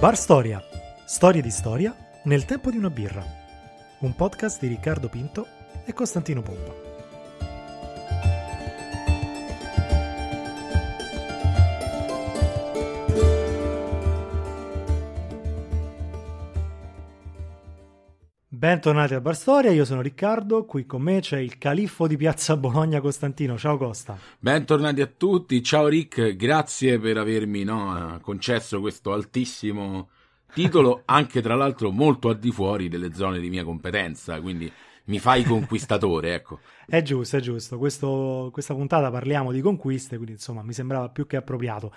Bar Storia, storie di storia nel tempo di una birra. Un podcast di Riccardo Pinto e Costantino Pompa. Bentornati a Barstoria, io sono Riccardo, qui con me c'è il califfo di Piazza Bologna Costantino, ciao Costa. Bentornati a tutti, ciao Ric, grazie per avermi no, concesso questo altissimo titolo, anche tra l'altro molto al di fuori delle zone di mia competenza, quindi mi fai conquistatore, ecco. È giusto, è giusto, questo, questa puntata parliamo di conquiste, quindi insomma mi sembrava più che appropriato.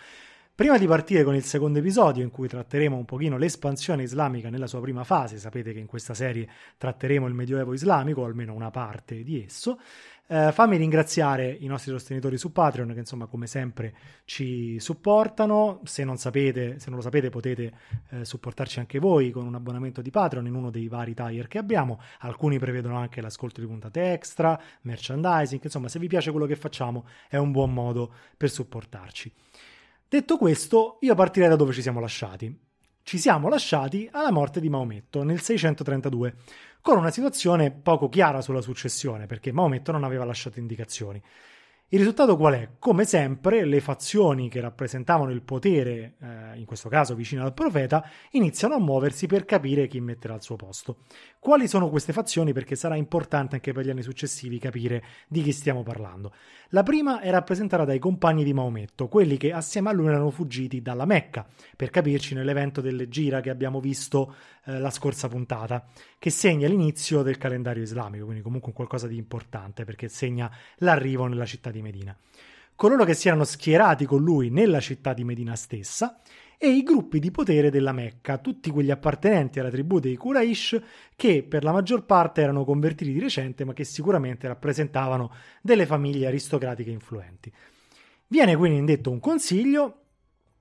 Prima di partire con il secondo episodio in cui tratteremo un pochino l'espansione islamica nella sua prima fase, sapete che in questa serie tratteremo il Medioevo islamico, o almeno una parte di esso, eh, fammi ringraziare i nostri sostenitori su Patreon che insomma come sempre ci supportano, se non, sapete, se non lo sapete potete eh, supportarci anche voi con un abbonamento di Patreon in uno dei vari tier che abbiamo, alcuni prevedono anche l'ascolto di puntate extra, merchandising, insomma se vi piace quello che facciamo è un buon modo per supportarci. Detto questo, io partirei da dove ci siamo lasciati. Ci siamo lasciati alla morte di Maometto nel 632, con una situazione poco chiara sulla successione, perché Maometto non aveva lasciato indicazioni. Il risultato qual è? Come sempre, le fazioni che rappresentavano il potere, eh, in questo caso vicino al profeta, iniziano a muoversi per capire chi metterà al suo posto. Quali sono queste fazioni? Perché sarà importante anche per gli anni successivi capire di chi stiamo parlando. La prima è rappresentata dai compagni di Maometto, quelli che assieme a lui erano fuggiti dalla Mecca, per capirci nell'evento delle gira che abbiamo visto eh, la scorsa puntata, che segna l'inizio del calendario islamico, quindi comunque qualcosa di importante perché segna l'arrivo nella città di di Medina, coloro che si erano schierati con lui nella città di Medina stessa e i gruppi di potere della Mecca, tutti quegli appartenenti alla tribù dei Quraysh che per la maggior parte erano convertiti di recente ma che sicuramente rappresentavano delle famiglie aristocratiche influenti. Viene quindi indetto un consiglio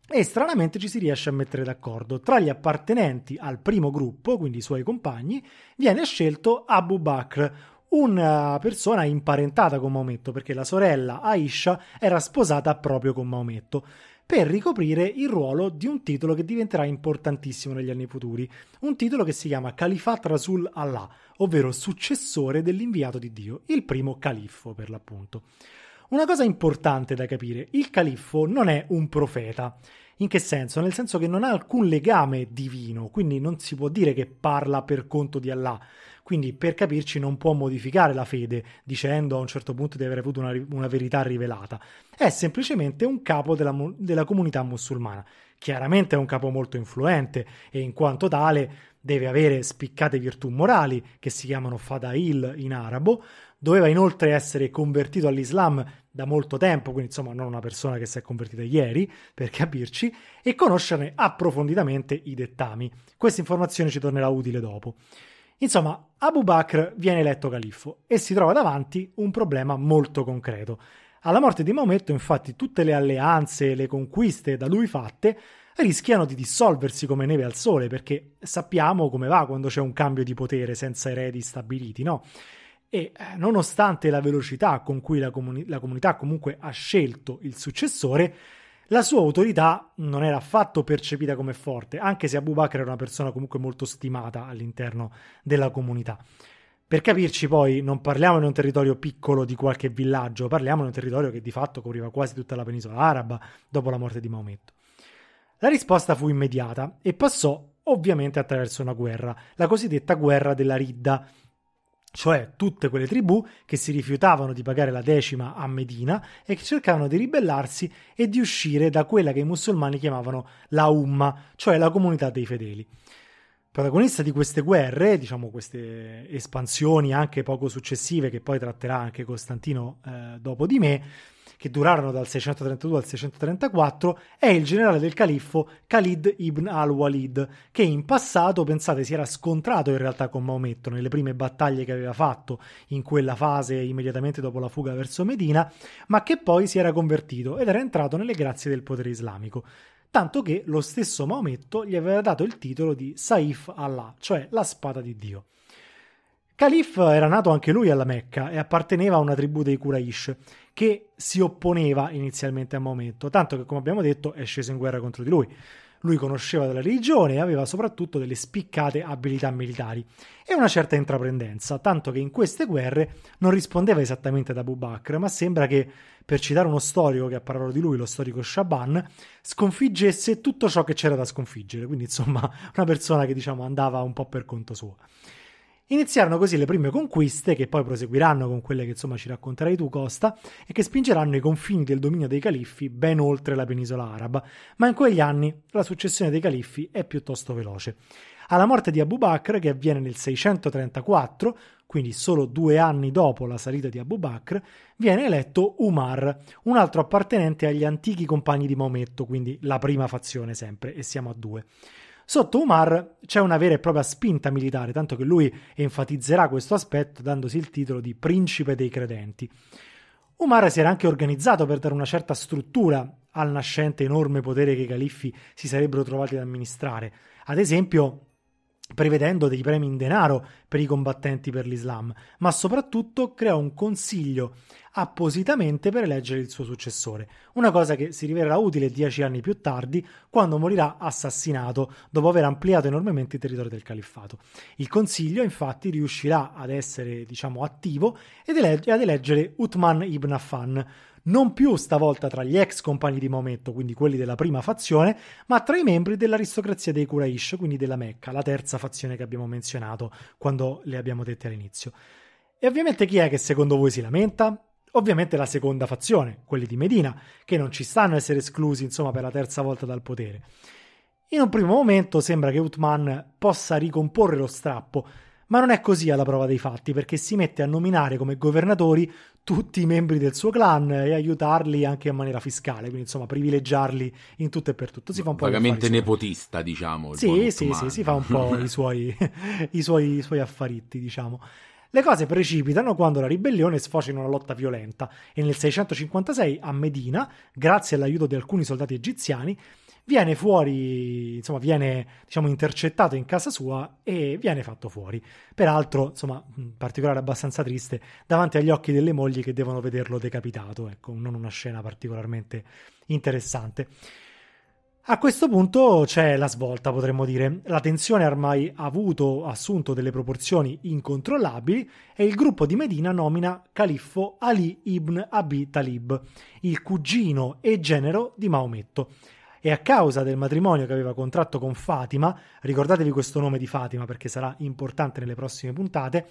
e stranamente ci si riesce a mettere d'accordo. Tra gli appartenenti al primo gruppo, quindi i suoi compagni, viene scelto Abu Bakr, una persona imparentata con Maometto, perché la sorella Aisha era sposata proprio con Maometto, per ricoprire il ruolo di un titolo che diventerà importantissimo negli anni futuri, un titolo che si chiama Califat Rasul Allah, ovvero successore dell'inviato di Dio, il primo califfo per l'appunto. Una cosa importante da capire, il califfo non è un profeta. In che senso? Nel senso che non ha alcun legame divino, quindi non si può dire che parla per conto di Allah. Quindi per capirci non può modificare la fede dicendo a un certo punto di aver avuto una, una verità rivelata. È semplicemente un capo della, della comunità musulmana. Chiaramente è un capo molto influente e in quanto tale deve avere spiccate virtù morali, che si chiamano fada'il in arabo, doveva inoltre essere convertito all'Islam da molto tempo, quindi insomma non una persona che si è convertita ieri, per capirci, e conoscerne approfonditamente i dettami. Questa informazione ci tornerà utile dopo. Insomma, Abu Bakr viene eletto califfo e si trova davanti un problema molto concreto. Alla morte di Maometto, infatti, tutte le alleanze e le conquiste da lui fatte rischiano di dissolversi come neve al sole, perché sappiamo come va quando c'è un cambio di potere senza eredi stabiliti, no? E eh, nonostante la velocità con cui la, comuni- la comunità comunque ha scelto il successore, la sua autorità non era affatto percepita come forte, anche se Abu Bakr era una persona comunque molto stimata all'interno della comunità. Per capirci poi, non parliamo di un territorio piccolo di qualche villaggio, parliamo di un territorio che di fatto copriva quasi tutta la penisola araba dopo la morte di Maometto. La risposta fu immediata e passò ovviamente attraverso una guerra, la cosiddetta guerra della Ridda, cioè tutte quelle tribù che si rifiutavano di pagare la decima a Medina e che cercavano di ribellarsi e di uscire da quella che i musulmani chiamavano la Umma, cioè la comunità dei fedeli. Protagonista di queste guerre, diciamo queste espansioni anche poco successive che poi tratterà anche Costantino eh, dopo di me, che durarono dal 632 al 634, è il generale del califfo Khalid ibn al-Walid, che in passato, pensate, si era scontrato in realtà con Maometto nelle prime battaglie che aveva fatto in quella fase immediatamente dopo la fuga verso Medina, ma che poi si era convertito ed era entrato nelle grazie del potere islamico tanto che lo stesso Maometto gli aveva dato il titolo di Saif Allah, cioè la spada di Dio. Calif era nato anche lui alla Mecca e apparteneva a una tribù dei Quraysh che si opponeva inizialmente a Maometto, tanto che come abbiamo detto è sceso in guerra contro di lui. Lui conosceva della religione e aveva soprattutto delle spiccate abilità militari e una certa intraprendenza, tanto che in queste guerre non rispondeva esattamente ad Abu Bakr, ma sembra che, per citare uno storico che ha parlato di lui, lo storico Shaban, sconfiggesse tutto ciò che c'era da sconfiggere, quindi insomma una persona che diciamo andava un po' per conto suo. Iniziarono così le prime conquiste, che poi proseguiranno con quelle che insomma ci racconterai tu, Costa, e che spingeranno i confini del dominio dei califfi ben oltre la penisola araba, ma in quegli anni la successione dei califfi è piuttosto veloce. Alla morte di Abu Bakr, che avviene nel 634, quindi solo due anni dopo la salita di Abu Bakr, viene eletto Umar, un altro appartenente agli antichi compagni di Maometto, quindi la prima fazione sempre, e siamo a due. Sotto Umar c'è una vera e propria spinta militare, tanto che lui enfatizzerà questo aspetto dandosi il titolo di principe dei credenti. Umar si era anche organizzato per dare una certa struttura al nascente enorme potere che i califfi si sarebbero trovati ad amministrare, ad esempio prevedendo dei premi in denaro per i combattenti per l'Islam, ma soprattutto creò un consiglio appositamente per eleggere il suo successore, una cosa che si rivelerà utile dieci anni più tardi quando morirà assassinato dopo aver ampliato enormemente il territorio del califfato. Il consiglio infatti riuscirà ad essere diciamo attivo ed elegge, ad eleggere Uthman ibn Affan, non più stavolta tra gli ex compagni di Maometto, quindi quelli della prima fazione, ma tra i membri dell'aristocrazia dei Quraysh, quindi della Mecca, la terza fazione che abbiamo menzionato quando le abbiamo dette all'inizio. E ovviamente chi è che secondo voi si lamenta? Ovviamente la seconda fazione, quelli di Medina, che non ci stanno a essere esclusi insomma, per la terza volta dal potere. In un primo momento sembra che Utman possa ricomporre lo strappo, ma non è così alla prova dei fatti, perché si mette a nominare come governatori tutti i membri del suo clan e aiutarli anche in maniera fiscale, quindi insomma privilegiarli in tutto e per tutto. Si fa un po' Vagamente nepotista, suoi... diciamo. Sì, sì, sì, si fa un po' i, suoi, i, suoi, i suoi affaritti, diciamo. Le cose precipitano quando la ribellione sfocia in una lotta violenta e nel 656 a Medina, grazie all'aiuto di alcuni soldati egiziani, viene fuori, insomma, viene diciamo, intercettato in casa sua e viene fatto fuori. Peraltro, insomma, in particolare abbastanza triste, davanti agli occhi delle mogli che devono vederlo decapitato, ecco, non una scena particolarmente interessante. A questo punto c'è la svolta, potremmo dire. La tensione ormai ha avuto, assunto delle proporzioni incontrollabili e il gruppo di Medina nomina califfo Ali ibn Abi Talib, il cugino e genero di Maometto. E a causa del matrimonio che aveva contratto con Fatima, ricordatevi questo nome di Fatima perché sarà importante nelle prossime puntate,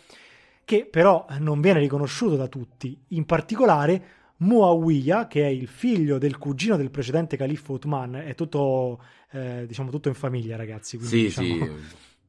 che però non viene riconosciuto da tutti, in particolare Muawiyah, che è il figlio del cugino del precedente califfo Uthman, è tutto, eh, diciamo, tutto in famiglia, ragazzi. Quindi, sì, diciamo, sì,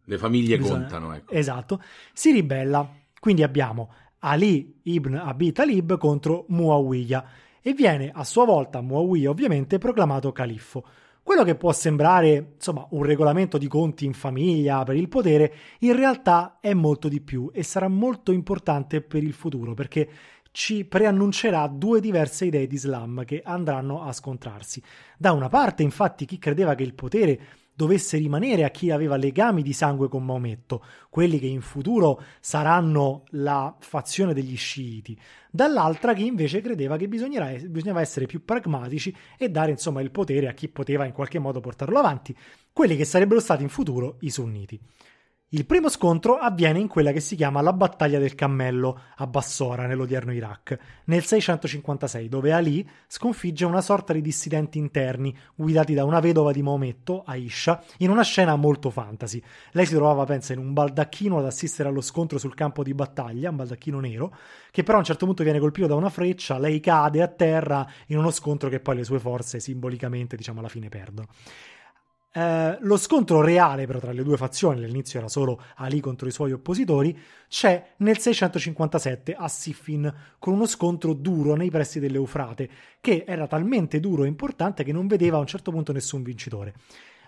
le famiglie bisogna... contano. Ecco. Esatto, si ribella. Quindi abbiamo Ali ibn Abi Talib contro Muawiyah e viene a sua volta Muawiyah ovviamente proclamato califfo. Quello che può sembrare, insomma, un regolamento di conti in famiglia per il potere, in realtà è molto di più e sarà molto importante per il futuro, perché ci preannuncerà due diverse idee di Islam che andranno a scontrarsi. Da una parte, infatti, chi credeva che il potere dovesse rimanere a chi aveva legami di sangue con Maometto, quelli che in futuro saranno la fazione degli sciiti, dall'altra chi invece credeva che bisognava essere più pragmatici e dare insomma il potere a chi poteva in qualche modo portarlo avanti, quelli che sarebbero stati in futuro i sunniti. Il primo scontro avviene in quella che si chiama la battaglia del cammello a Bassora, nell'odierno Iraq, nel 656, dove Ali sconfigge una sorta di dissidenti interni guidati da una vedova di Maometto, Aisha, in una scena molto fantasy. Lei si trovava, pensa, in un baldacchino ad assistere allo scontro sul campo di battaglia, un baldacchino nero, che però a un certo punto viene colpito da una freccia, lei cade a terra in uno scontro che poi le sue forze simbolicamente, diciamo, alla fine perdono eh, lo scontro reale però tra le due fazioni, all'inizio era solo Ali contro i suoi oppositori, c'è nel 657 a Siffin, con uno scontro duro nei pressi dell'Eufrate, che era talmente duro e importante che non vedeva a un certo punto nessun vincitore.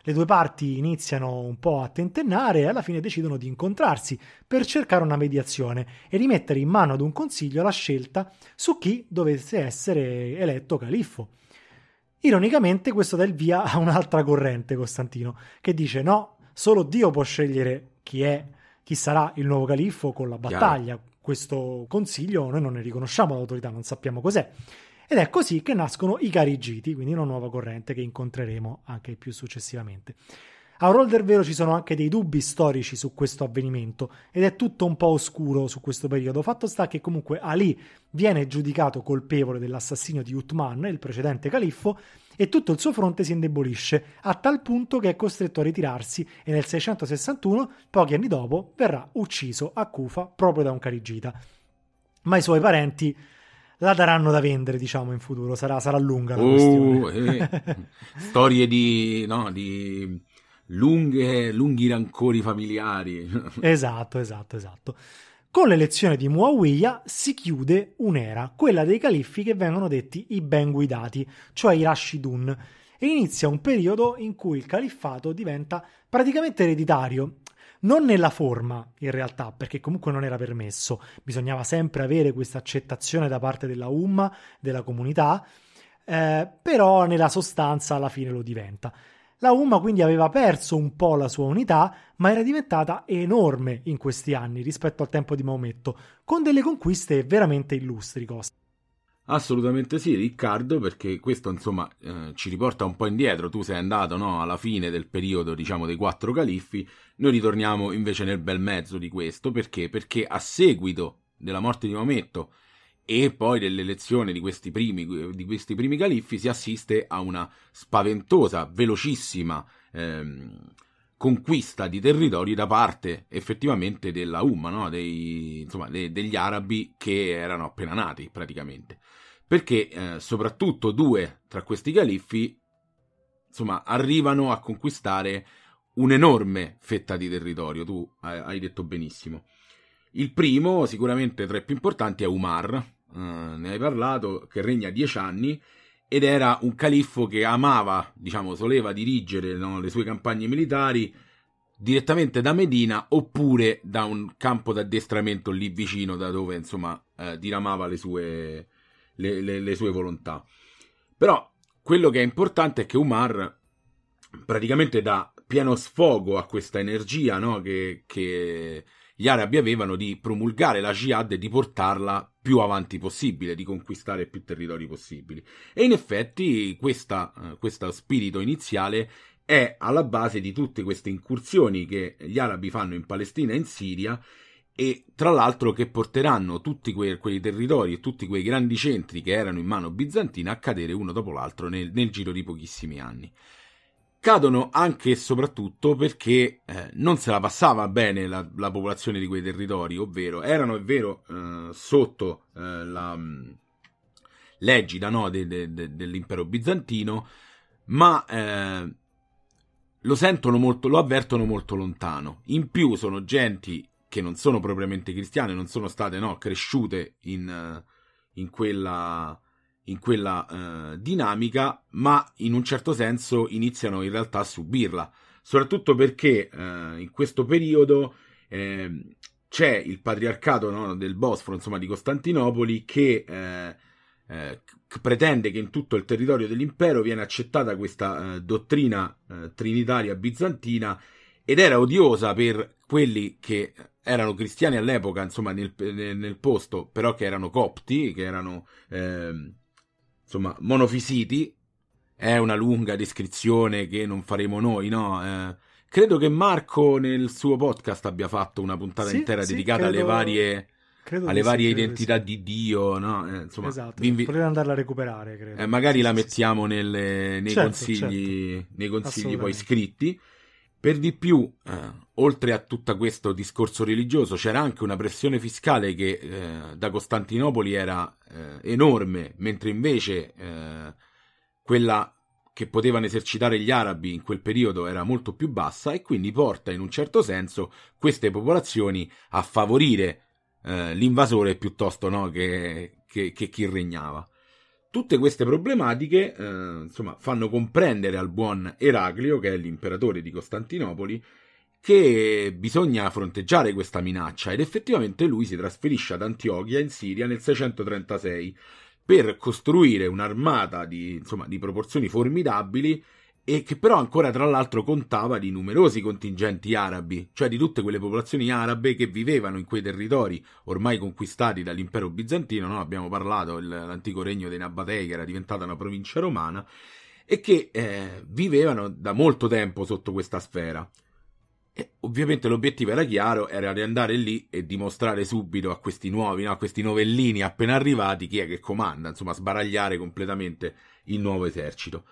Le due parti iniziano un po' a tentennare e alla fine decidono di incontrarsi per cercare una mediazione e rimettere in mano ad un consiglio la scelta su chi dovesse essere eletto califfo. Ironicamente questo dà il via a un'altra corrente, Costantino, che dice no, solo Dio può scegliere chi è, chi sarà il nuovo califfo con la battaglia. Chiaro. Questo consiglio noi non ne riconosciamo l'autorità, non sappiamo cos'è. Ed è così che nascono i carigiti, quindi una nuova corrente che incontreremo anche più successivamente. A Roll del vero ci sono anche dei dubbi storici su questo avvenimento ed è tutto un po' oscuro su questo periodo. Fatto sta che comunque Ali viene giudicato colpevole dell'assassinio di Uthman, il precedente califfo, e tutto il suo fronte si indebolisce, a tal punto che è costretto a ritirarsi e nel 661, pochi anni dopo, verrà ucciso a Kufa proprio da un carigita. Ma i suoi parenti la daranno da vendere, diciamo, in futuro, sarà, sarà lunga la uh, questione. Eh, storie di, no, di lunghe, lunghi rancori familiari. esatto, esatto, esatto. Con l'elezione di Muawiyah si chiude un'era, quella dei califfi che vengono detti i ben guidati, cioè i Rashidun, e inizia un periodo in cui il califfato diventa praticamente ereditario, non nella forma in realtà, perché comunque non era permesso, bisognava sempre avere questa accettazione da parte della umma, della comunità, eh, però nella sostanza alla fine lo diventa. La Umma quindi aveva perso un po' la sua unità, ma era diventata enorme in questi anni rispetto al tempo di Maometto, con delle conquiste veramente illustri. Costa. Assolutamente sì, Riccardo, perché questo insomma eh, ci riporta un po' indietro. Tu sei andato no, alla fine del periodo, diciamo, dei quattro califfi. Noi ritorniamo invece nel bel mezzo di questo, perché? Perché a seguito della morte di Maometto e poi dell'elezione di questi, primi, di questi primi califfi si assiste a una spaventosa, velocissima ehm, conquista di territori da parte effettivamente della Umma, no? Dei, insomma, de, degli arabi che erano appena nati praticamente. Perché eh, soprattutto due tra questi califfi insomma, arrivano a conquistare un'enorme fetta di territorio, tu hai detto benissimo. Il primo, sicuramente tra i più importanti, è Umar, eh, ne hai parlato, che regna dieci anni ed era un califfo che amava, diciamo, soleva dirigere no, le sue campagne militari direttamente da Medina oppure da un campo d'addestramento lì vicino da dove insomma eh, diramava le sue, le, le, le sue volontà. Però quello che è importante è che Umar praticamente dà pieno sfogo a questa energia no, che, che gli arabi avevano di promulgare la jihad e di portarla più avanti possibile, di conquistare più territori possibili. E in effetti questa, eh, questo spirito iniziale è alla base di tutte queste incursioni che gli arabi fanno in Palestina e in Siria e tra l'altro che porteranno tutti quei, quei, territori e tutti quei grandi centri che erano in mano bizantina a cadere uno dopo l'altro nel, nel giro di pochissimi anni cadono anche e soprattutto perché eh, non se la passava bene la, la, popolazione di quei territori, ovvero erano, è vero, eh, sotto eh, la mm, l'egida no, de, de, de, dell'impero bizantino, ma eh, lo sentono molto, lo avvertono molto lontano. In più sono genti che non sono propriamente cristiane, non sono state no, cresciute in, eh, in quella in quella eh, dinamica, ma in un certo senso iniziano in realtà a subirla, soprattutto perché eh, in questo periodo eh, c'è il patriarcato no, del Bosforo, insomma di Costantinopoli, che eh, eh, pretende che in tutto il territorio dell'impero viene accettata questa eh, dottrina trinitaria bizantina ed era odiosa per quelli che erano cristiani all'epoca, insomma, nel, nel, posto, però che erano copti, che erano eh, insomma, monofisiti, è una lunga descrizione che non faremo noi, no? Eh, credo che Marco nel suo podcast abbia fatto una puntata sì, intera sì, dedicata credo... alle varie alle varie sì, identità sì. di Dio, no? Eh, insomma, esatto, invi- potete andarla a recuperare, credo. Eh, magari sì, la mettiamo nelle, nei, certo, consigli, certo. nei, consigli, poi scritti. Per di più, eh, oltre a tutto questo discorso religioso, c'era anche una pressione fiscale che eh, da Costantinopoli era eh, enorme, mentre invece eh, quella che potevano esercitare gli arabi in quel periodo era molto più bassa e quindi porta in un certo senso queste popolazioni a favorire eh, l'invasore piuttosto no, che, che, che chi regnava. Tutte queste problematiche eh, insomma, fanno comprendere al buon Eraclio, che è l'imperatore di Costantinopoli, che bisogna fronteggiare questa minaccia ed effettivamente lui si trasferisce ad Antiochia in Siria nel 636 per costruire un'armata di, insomma, di proporzioni formidabili e che però ancora tra l'altro contava di numerosi contingenti arabi, cioè di tutte quelle popolazioni arabe che vivevano in quei territori ormai conquistati dall'impero bizantino, no? abbiamo parlato dell'antico regno dei Nabatei che era diventata una provincia romana, e che eh, vivevano da molto tempo sotto questa sfera. E ovviamente l'obiettivo era chiaro, era di andare lì e dimostrare subito a questi nuovi, no, a questi novellini appena arrivati, chi è che comanda, insomma, sbaragliare completamente il nuovo esercito.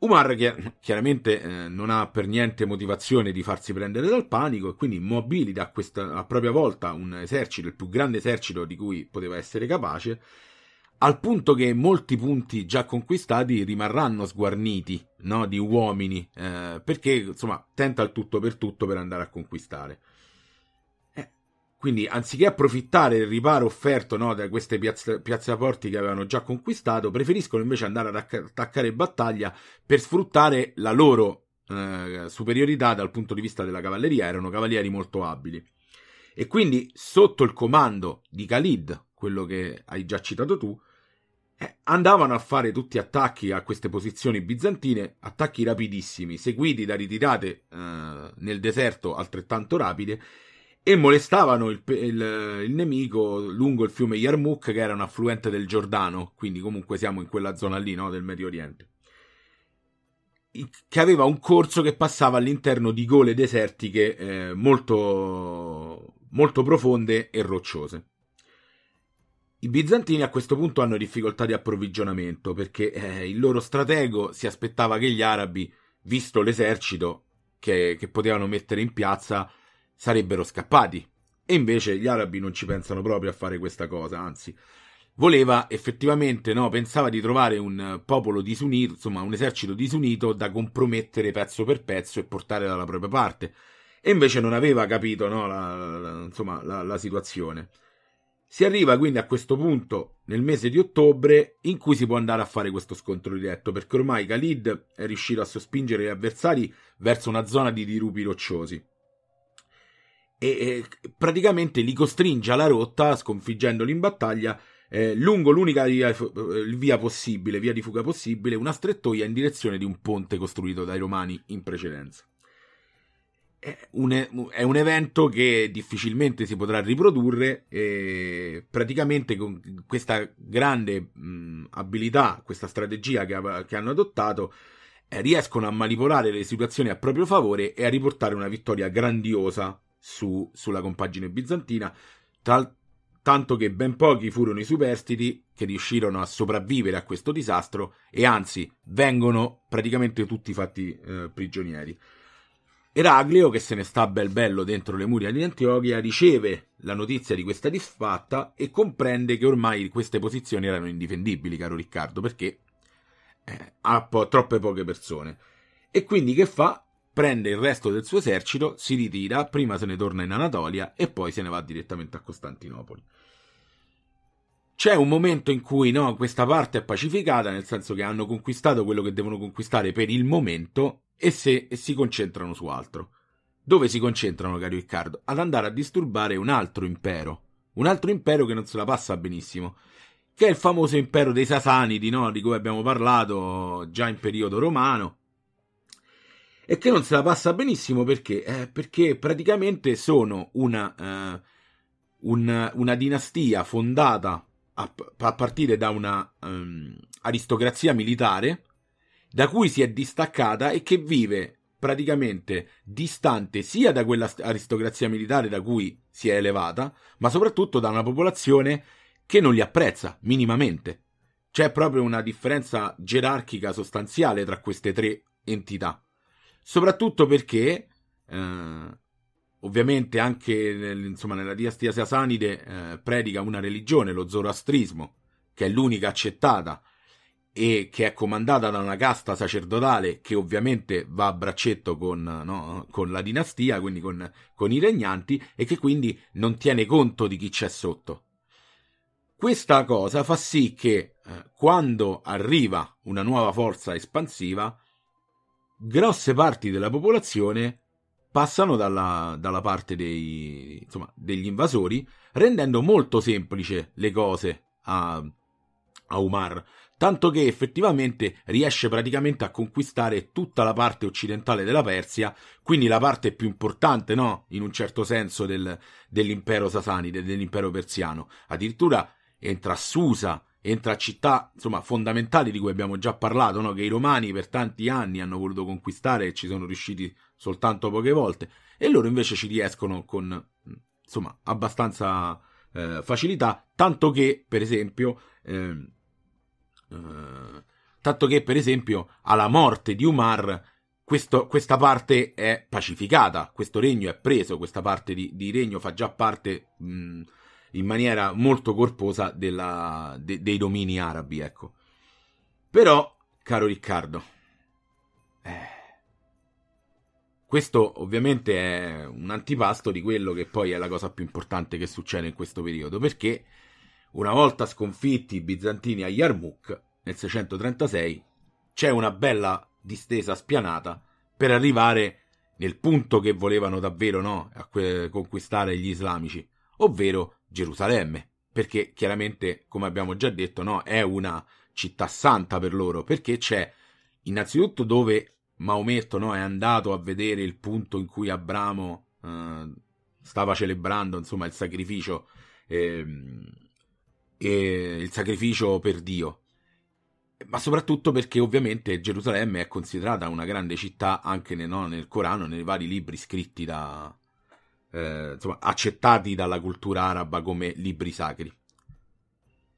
Umar che chiaramente eh, non ha per niente motivazione di farsi prendere dal panico e quindi mobilita a, questa, a propria volta un esercito, il più grande esercito di cui poteva essere capace, al punto che molti punti già conquistati rimarranno sguarniti no, di uomini, eh, perché insomma tenta il tutto per tutto per andare a conquistare. Quindi anziché approfittare del riparo offerto no, da queste piazzaporti che avevano già conquistato, preferiscono invece andare ad attaccare battaglia per sfruttare la loro eh, superiorità dal punto di vista della cavalleria. Erano cavalieri molto abili. E quindi sotto il comando di Khalid, quello che hai già citato tu, eh, andavano a fare tutti attacchi a queste posizioni bizantine, attacchi rapidissimi, seguiti da ritirate eh, nel deserto altrettanto rapide e molestavano il, il, il, nemico lungo il fiume Yarmouk, che era un affluente del Giordano, quindi comunque siamo in quella zona lì no, del Medio Oriente, che aveva un corso che passava all'interno di gole desertiche eh, molto, molto profonde e rocciose. I bizantini a questo punto hanno difficoltà di approvvigionamento perché eh, il loro stratego si aspettava che gli arabi, visto l'esercito che, che potevano mettere in piazza, sarebbero scappati. E invece gli arabi non ci pensano proprio a fare questa cosa, anzi, voleva effettivamente, no, pensava di trovare un popolo disunito, insomma un esercito disunito da compromettere pezzo per pezzo e portare dalla propria parte. E invece non aveva capito no, la, la, insomma, la, la situazione. Si arriva quindi a questo punto nel mese di ottobre in cui si può andare a fare questo scontro diretto perché ormai Khalid è riuscito a sospingere gli avversari verso una zona di dirupi rocciosi e, praticamente li costringe alla rotta, sconfiggendoli in battaglia, eh, lungo l'unica via, eh, via, possibile, via di fuga possibile, una strettoia in direzione di un ponte costruito dai romani in precedenza. È un, è un evento che difficilmente si potrà riprodurre e praticamente con questa grande mh, abilità, questa strategia che, che hanno adottato, eh, riescono a manipolare le situazioni a proprio favore e a riportare una vittoria grandiosa su, sulla compagine bizantina, tal, tanto che ben pochi furono i superstiti che riuscirono a sopravvivere a questo disastro e anzi vengono praticamente tutti fatti eh, prigionieri. Eracleo, che se ne sta bel bello dentro le mura di Antiochia, riceve la notizia di questa disfatta e comprende che ormai queste posizioni erano indifendibili, caro Riccardo, perché eh, ha po- troppe poche persone. E quindi che fa? prende il resto del suo esercito, si ritira, prima se ne torna in Anatolia e poi se ne va direttamente a Costantinopoli. C'è un momento in cui no, questa parte è pacificata, nel senso che hanno conquistato quello che devono conquistare per il momento e, se, e si concentrano su altro. Dove si concentrano, caro Riccardo? Ad andare a disturbare un altro impero. Un altro impero che non se la passa benissimo, che è il famoso impero dei Sasanidi, no? di cui abbiamo parlato già in periodo romano, e che non se la passa benissimo perché, eh, perché praticamente sono una, eh, una, una dinastia fondata a, a partire da una um, aristocrazia militare da cui si è distaccata e che vive praticamente distante sia da quella aristocrazia militare da cui si è elevata, ma soprattutto da una popolazione che non li apprezza minimamente. C'è proprio una differenza gerarchica sostanziale tra queste tre entità soprattutto perché eh, ovviamente anche nel, insomma, nella diastia sasanide eh, predica una religione, lo zoroastrismo, che è l'unica accettata e che è comandata da una casta sacerdotale che ovviamente va a braccetto con, no, con la dinastia, quindi con, con, i regnanti, e che quindi non tiene conto di chi c'è sotto. Questa cosa fa sì che eh, quando arriva una nuova forza espansiva, grosse parti della popolazione passano dalla, dalla parte dei, insomma, degli invasori, rendendo molto semplice le cose a, a Umar, tanto che effettivamente riesce praticamente a conquistare tutta la parte occidentale della Persia, quindi la parte più importante, no? in un certo senso, del, dell'impero sasanide, dell'impero persiano. Addirittura entra a Susa, entra città insomma, fondamentali di cui abbiamo già parlato, no? che i romani per tanti anni hanno voluto conquistare e ci sono riusciti soltanto poche volte, e loro invece ci riescono con insomma, abbastanza eh, facilità, tanto che per esempio... Eh, eh, tanto che per esempio alla morte di Umar questo, questa parte è pacificata, questo regno è preso, questa parte di, di regno fa già parte mh, in maniera molto corposa della, de, dei domini arabi, ecco. Però, caro Riccardo, eh, questo ovviamente è un antipasto di quello che poi è la cosa più importante che succede in questo periodo, perché una volta sconfitti i bizantini a Yarmouk nel 636, c'è una bella distesa spianata per arrivare nel punto che volevano davvero no, a conquistare gli islamici, ovvero Gerusalemme, perché chiaramente, come abbiamo già detto, no, è una città santa per loro, perché c'è innanzitutto dove Maometto no, è andato a vedere il punto in cui Abramo eh, stava celebrando insomma, il sacrificio eh, eh, il sacrificio per Dio ma soprattutto perché ovviamente Gerusalemme è considerata una grande città anche nel, no, nel Corano, nei vari libri scritti da, eh, insomma, accettati dalla cultura araba come libri sacri.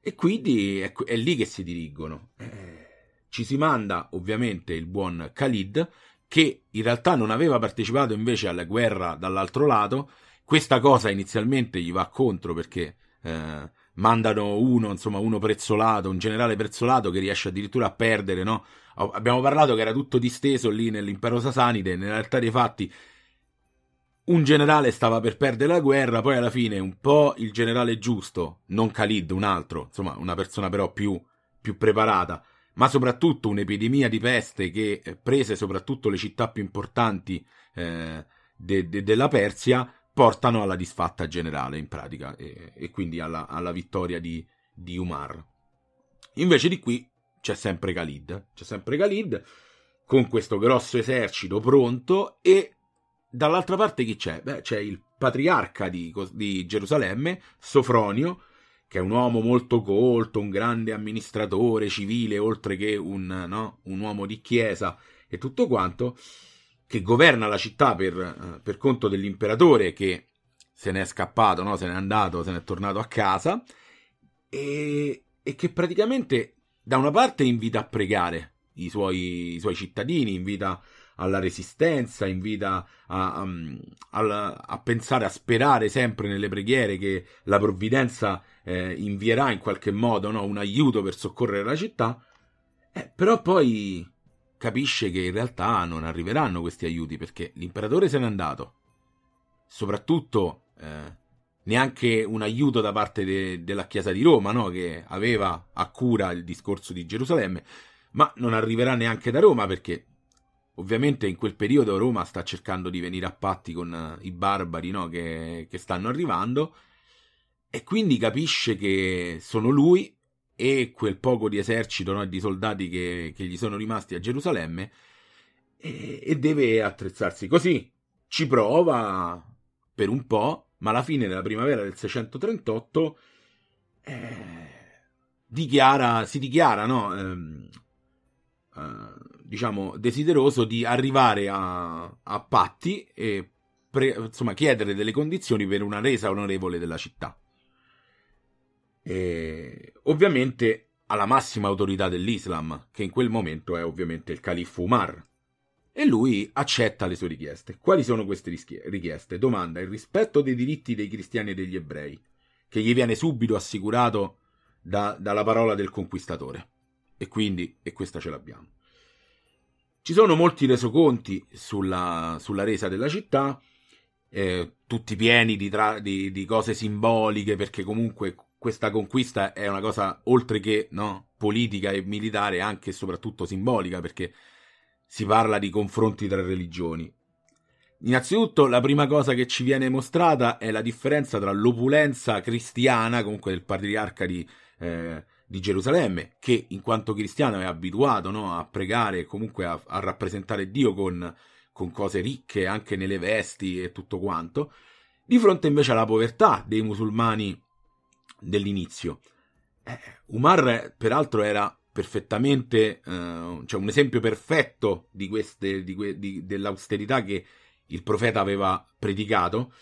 E quindi è, ecco, è lì che si dirigono. Eh, ci si manda ovviamente il buon Khalid, che in realtà non aveva partecipato invece alla guerra dall'altro lato. Questa cosa inizialmente gli va contro perché eh, mandano uno, insomma, uno prezzolato, un generale prezzolato che riesce addirittura a perdere, no? Abbiamo parlato che era tutto disteso lì nell'impero sasanide, nella realtà dei fatti un generale stava per perdere la guerra, poi alla fine un po' il generale giusto, non Khalid, un altro, insomma una persona però più, più preparata, ma soprattutto un'epidemia di peste che eh, prese soprattutto le città più importanti eh, de, de, della Persia, portano alla disfatta generale in pratica e, e quindi alla, alla vittoria di, di, Umar. Invece di qui c'è sempre Khalid, c'è sempre Khalid con questo grosso esercito pronto e Dall'altra parte chi c'è? Beh, c'è il patriarca di, di Gerusalemme, Sofronio, che è un uomo molto colto, un grande amministratore civile, oltre che un, no, un uomo di chiesa e tutto quanto, che governa la città per, eh, per conto dell'imperatore che se n'è scappato, no? se n'è andato, se n'è tornato a casa, e, e che praticamente da una parte invita a pregare i suoi, i suoi cittadini, invita a alla resistenza, invita a, a, mm, a pensare, a sperare sempre nelle preghiere che la provvidenza eh, invierà in qualche modo no? un aiuto per soccorrere la città, eh, però poi capisce che in realtà non arriveranno questi aiuti perché l'imperatore se n'è andato. Soprattutto eh, neanche un aiuto da parte de- della Chiesa di Roma, no? che aveva a cura il discorso di Gerusalemme, ma non arriverà neanche da Roma perché Ovviamente in quel periodo Roma sta cercando di venire a patti con eh, i barbari no? che, che stanno arrivando e quindi capisce che sono lui e quel poco di esercito no? di soldati che, che, gli sono rimasti a Gerusalemme e, e deve attrezzarsi così. Ci prova per un po', ma alla fine della primavera del 638 eh, dichiara, si dichiara no, ehm, eh, diciamo, desideroso di arrivare a, a patti e pre, insomma, chiedere delle condizioni per una resa onorevole della città. E, ovviamente alla massima autorità dell'Islam, che in quel momento è ovviamente il califfo Umar. E lui accetta le sue richieste. Quali sono queste richieste? Domanda il rispetto dei diritti dei cristiani e degli ebrei, che gli viene subito assicurato da, dalla parola del conquistatore. E quindi, e questa ce l'abbiamo. Ci sono molti resoconti sulla, sulla resa della città, eh, tutti pieni di, tra, di, di, cose simboliche, perché comunque questa conquista è una cosa oltre che no, politica e militare, anche e soprattutto simbolica, perché si parla di confronti tra religioni. Innanzitutto, la prima cosa che ci viene mostrata è la differenza tra l'opulenza cristiana, comunque del patriarca di, eh, di Gerusalemme, che in quanto cristiano è abituato no, a pregare e comunque a, a, rappresentare Dio con, con cose ricche anche nelle vesti e tutto quanto, di fronte invece alla povertà dei musulmani dell'inizio. Eh, Umar, peraltro, era perfettamente, eh, cioè un esempio perfetto di queste, di que, di, dell'austerità che il profeta aveva predicato,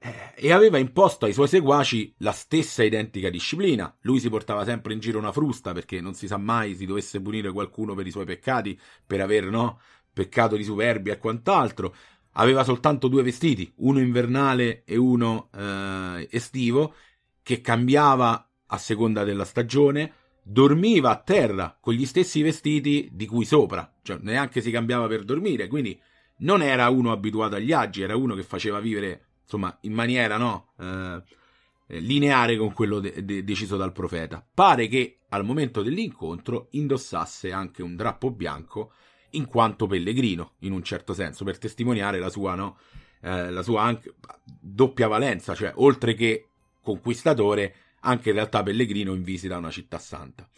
eh, e aveva imposto ai suoi seguaci la stessa identica disciplina. Lui si portava sempre in giro una frusta perché non si sa mai si dovesse punire qualcuno per i suoi peccati, per aver no, peccato di superbia e quant'altro. Aveva soltanto due vestiti, uno invernale e uno eh, estivo, che cambiava a seconda della stagione. Dormiva a terra con gli stessi vestiti di cui sopra, cioè neanche si cambiava per dormire, quindi non era uno abituato agli agi, era uno che faceva vivere insomma, in maniera no, eh, lineare con quello de- de- deciso dal profeta. Pare che al momento dell'incontro indossasse anche un drappo bianco in quanto pellegrino, in un certo senso, per testimoniare la sua, no, eh, la sua anche, doppia valenza, cioè oltre che conquistatore, anche in realtà pellegrino in visita a una città santa.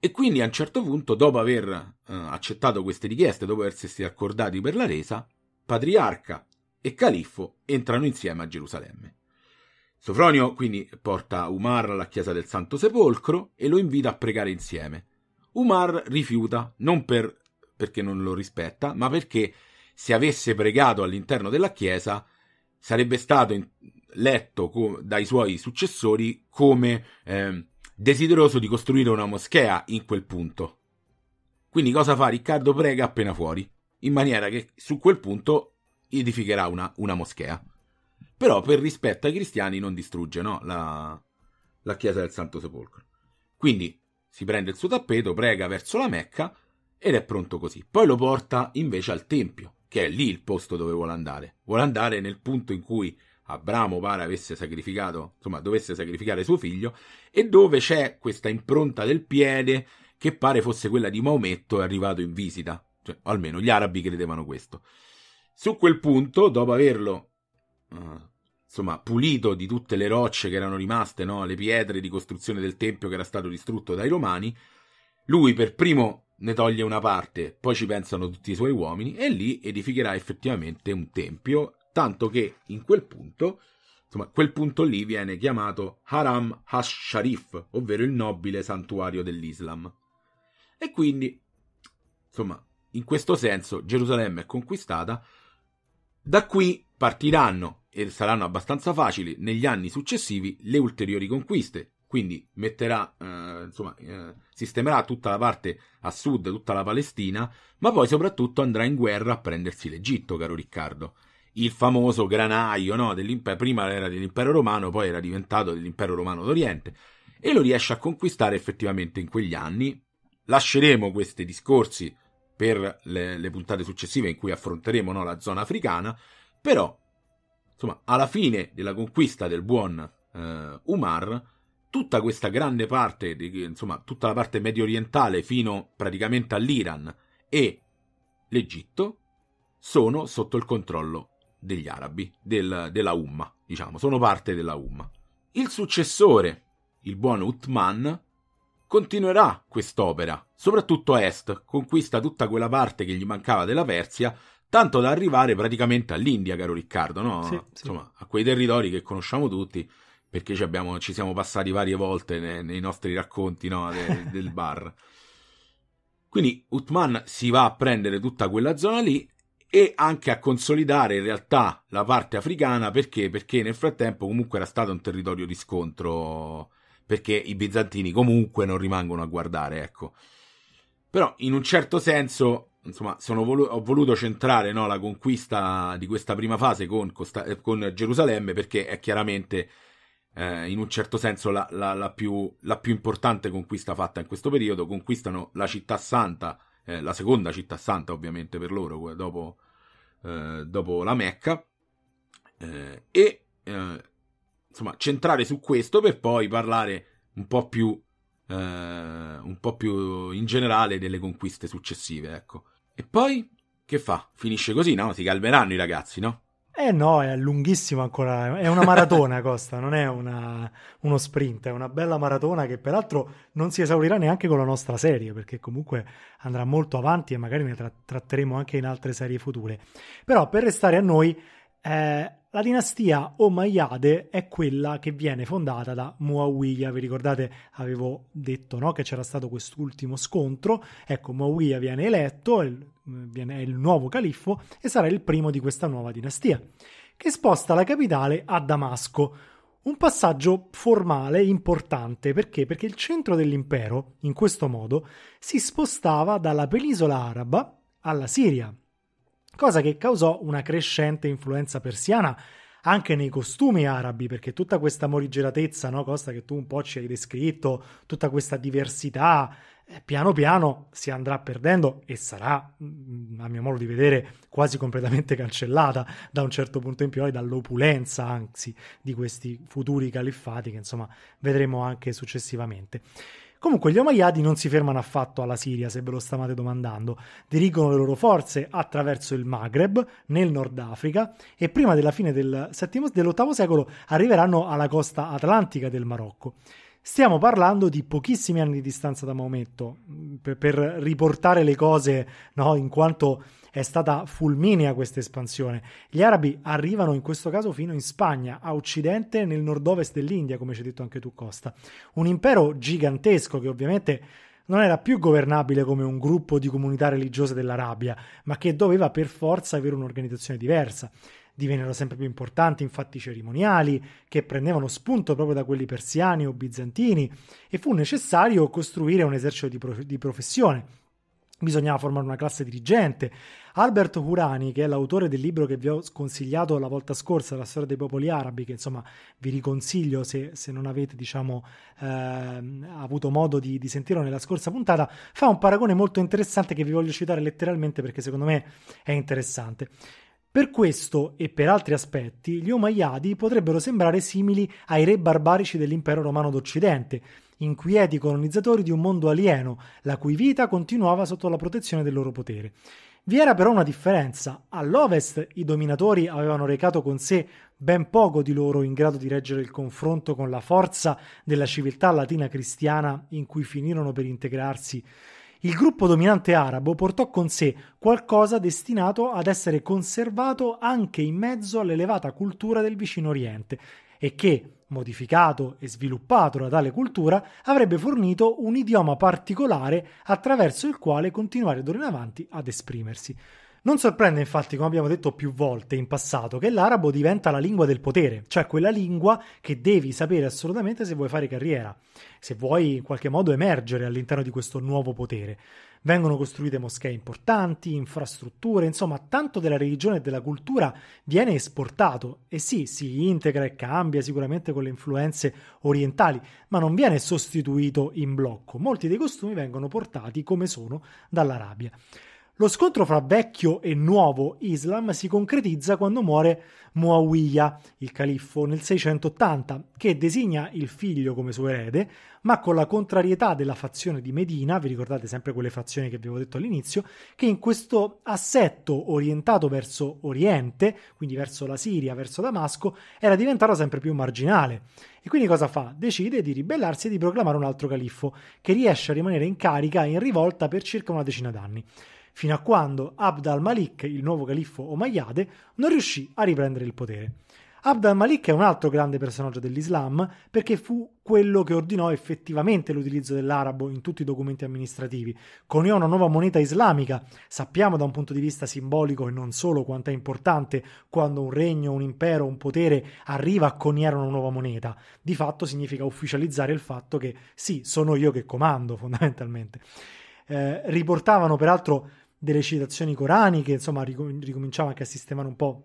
E quindi a un certo punto, dopo aver eh, accettato queste richieste, dopo essersi accordati per la resa, Patriarca e Califfo entrano insieme a Gerusalemme. Sofronio quindi porta Umar alla chiesa del Santo Sepolcro e lo invita a pregare insieme. Umar rifiuta, non per, perché non lo rispetta, ma perché se avesse pregato all'interno della chiesa sarebbe stato in, letto co- dai suoi successori come eh, desideroso di costruire una moschea in quel punto. Quindi cosa fa? Riccardo prega appena fuori, in maniera che su quel punto edificherà una, una moschea. Però per rispetto ai cristiani non distrugge no? la, la chiesa del Santo Sepolcro. Quindi si prende il suo tappeto, prega verso la Mecca ed è pronto così. Poi lo porta invece al Tempio, che è lì il posto dove vuole andare. Vuole andare nel punto in cui Abramo pare avesse sacrificato, insomma, dovesse sacrificare suo figlio, e dove c'è questa impronta del piede che pare fosse quella di Maometto arrivato in visita. Cioè, almeno gli arabi credevano questo. Su quel punto, dopo averlo uh, insomma, pulito di tutte le rocce che erano rimaste, no? le pietre di costruzione del tempio che era stato distrutto dai romani, lui per primo ne toglie una parte, poi ci pensano tutti i suoi uomini e lì edificherà effettivamente un tempio, tanto che in quel punto, insomma, quel punto lì viene chiamato Haram Hash-Sharif, ovvero il nobile santuario dell'Islam. E quindi, insomma, in questo senso Gerusalemme è conquistata da qui partiranno, e saranno abbastanza facili, negli anni successivi le ulteriori conquiste. Quindi metterà, eh, insomma, eh, sistemerà tutta la parte a sud, tutta la Palestina, ma poi soprattutto andrà in guerra a prendersi l'Egitto, caro Riccardo. Il famoso granaio, no, prima era dell'impero romano, poi era diventato dell'impero romano d'Oriente. E lo riesce a conquistare effettivamente in quegli anni. Lasceremo questi discorsi per le, le puntate successive in cui affronteremo no, la zona africana, però insomma, alla fine della conquista del buon eh, Umar, tutta questa grande parte, di, insomma, tutta la parte medio orientale fino praticamente all'Iran e l'Egitto sono sotto il controllo degli arabi, del, della Umma, diciamo, sono parte della Umma. Il successore, il buon Uthman, Continuerà quest'opera, soprattutto a est, conquista tutta quella parte che gli mancava della Persia, tanto da arrivare praticamente all'India, caro Riccardo, no? Sì, Insomma, sì. a quei territori che conosciamo tutti, perché ci, abbiamo, ci siamo passati varie volte nei, nei nostri racconti no? De, del bar. Quindi Utman si va a prendere tutta quella zona lì e anche a consolidare in realtà la parte africana perché? Perché nel frattempo comunque era stato un territorio di scontro perché i bizantini comunque non rimangono a guardare, ecco. Però in un certo senso, insomma, volu ho voluto centrare no, la conquista di questa prima fase con, eh, con Gerusalemme perché è chiaramente, eh, in un certo senso, la, la, la, più, la, più, importante conquista fatta in questo periodo. Conquistano la città santa, eh, la seconda città santa ovviamente per loro, dopo, eh, dopo la Mecca, eh, e eh, insomma, centrare su questo per poi parlare un po' più, eh, un po più in generale delle conquiste successive, ecco. E poi, che fa? Finisce così, no? Si calmeranno i ragazzi, no? Eh no, è lunghissimo ancora, è una maratona Costa, non è una, uno sprint, è una bella maratona che peraltro non si esaurirà neanche con la nostra serie, perché comunque andrà molto avanti e magari ne tra- tratteremo anche in altre serie future. Però per restare a noi, eh, la dinastia Omayyade è quella che viene fondata da Muawiyah, vi ricordate avevo detto no, che c'era stato quest'ultimo scontro, ecco Muawiyah viene eletto, mm, è il nuovo califfo e sarà il primo di questa nuova dinastia, che sposta la capitale a Damasco, un passaggio formale importante perché? Perché il centro dell'impero, in questo modo, si spostava dalla penisola araba alla Siria, cosa che causò una crescente influenza persiana anche nei costumi arabi, perché tutta questa morigeratezza, no, Costa, che tu un po' ci hai descritto, tutta questa diversità, eh, piano piano si andrà perdendo e sarà, mm, a mio modo di vedere, quasi completamente cancellata da un certo punto in poi dall'opulenza, anzi, di questi futuri califfati che insomma vedremo anche successivamente. Comunque gli Omayyadi non si fermano affatto alla Siria, se ve lo stavate domandando. Dirigono le loro forze attraverso il Maghreb, nel Nord Africa, e prima della fine del VII, dell'VIII secolo arriveranno alla costa atlantica del Marocco. Stiamo parlando di pochissimi anni di distanza da Maometto, mm, per, per riportare le cose no, in quanto è stata fulminea questa espansione. Gli arabi arrivano in questo caso fino in Spagna, a occidente nel nord-ovest dell'India, come ci hai detto anche tu Costa. Un impero gigantesco che ovviamente non era più governabile come un gruppo di comunità religiose dell'Arabia, ma che doveva per forza avere un'organizzazione diversa divennero sempre più importanti infatti fatti cerimoniali, che prendevano spunto proprio da quelli persiani o bizantini, e fu necessario costruire un esercito di, pro- di professione, bisognava formare una classe dirigente. Albert Hurani, che è l'autore del libro che vi ho sconsigliato la volta scorsa, La storia dei popoli arabi, che insomma vi riconsiglio se, se non avete diciamo, eh, avuto modo di, di sentirlo nella scorsa puntata, fa un paragone molto interessante che vi voglio citare letteralmente perché secondo me è interessante. Per questo e per altri aspetti, gli Omaiadi potrebbero sembrare simili ai re barbarici dell'impero romano d'Occidente, inquieti colonizzatori di un mondo alieno, la cui vita continuava sotto la protezione del loro potere. Vi era però una differenza. All'ovest i dominatori avevano recato con sé ben poco di loro in grado di reggere il confronto con la forza della civiltà latina cristiana in cui finirono per integrarsi il gruppo dominante arabo portò con sé qualcosa destinato ad essere conservato anche in mezzo all'elevata cultura del vicino Oriente e che, modificato e sviluppato da tale cultura, avrebbe fornito un idioma particolare attraverso il quale continuare d'ora in avanti ad esprimersi. Non sorprende infatti, come abbiamo detto più volte in passato, che l'arabo diventa la lingua del potere, cioè quella lingua che devi sapere assolutamente se vuoi fare carriera, se vuoi in qualche modo emergere all'interno di questo nuovo potere. Vengono costruite moschee importanti, infrastrutture, insomma, tanto della religione e della cultura viene esportato e sì, si integra e cambia sicuramente con le influenze orientali, ma non viene sostituito in blocco. Molti dei costumi vengono portati come sono dall'Arabia. Lo scontro fra vecchio e nuovo Islam si concretizza quando muore Muawiyah, il califfo, nel 680, che designa il figlio come suo erede, ma con la contrarietà della fazione di Medina, vi ricordate sempre quelle fazioni che vi avevo detto all'inizio, che in questo assetto orientato verso Oriente, quindi verso la Siria, verso Damasco, era diventata sempre più marginale. E quindi cosa fa? Decide di ribellarsi e di proclamare un altro califfo, che riesce a rimanere in carica e in rivolta per circa una decina d'anni fino a quando Abd al-Malik, il nuovo califfo Omayyade, non riuscì a riprendere il potere. Abd al-Malik è un altro grande personaggio dell'Islam perché fu quello che ordinò effettivamente l'utilizzo dell'arabo in tutti i documenti amministrativi, coniò una nuova moneta islamica. Sappiamo da un punto di vista simbolico e non solo quanto è importante quando un regno, un impero, un potere arriva a coniare una nuova moneta. Di fatto significa ufficializzare il fatto che sì, sono io che comando fondamentalmente. Eh, riportavano peraltro delle citazioni coraniche, insomma ricom- ricominciava anche a sistemare un po'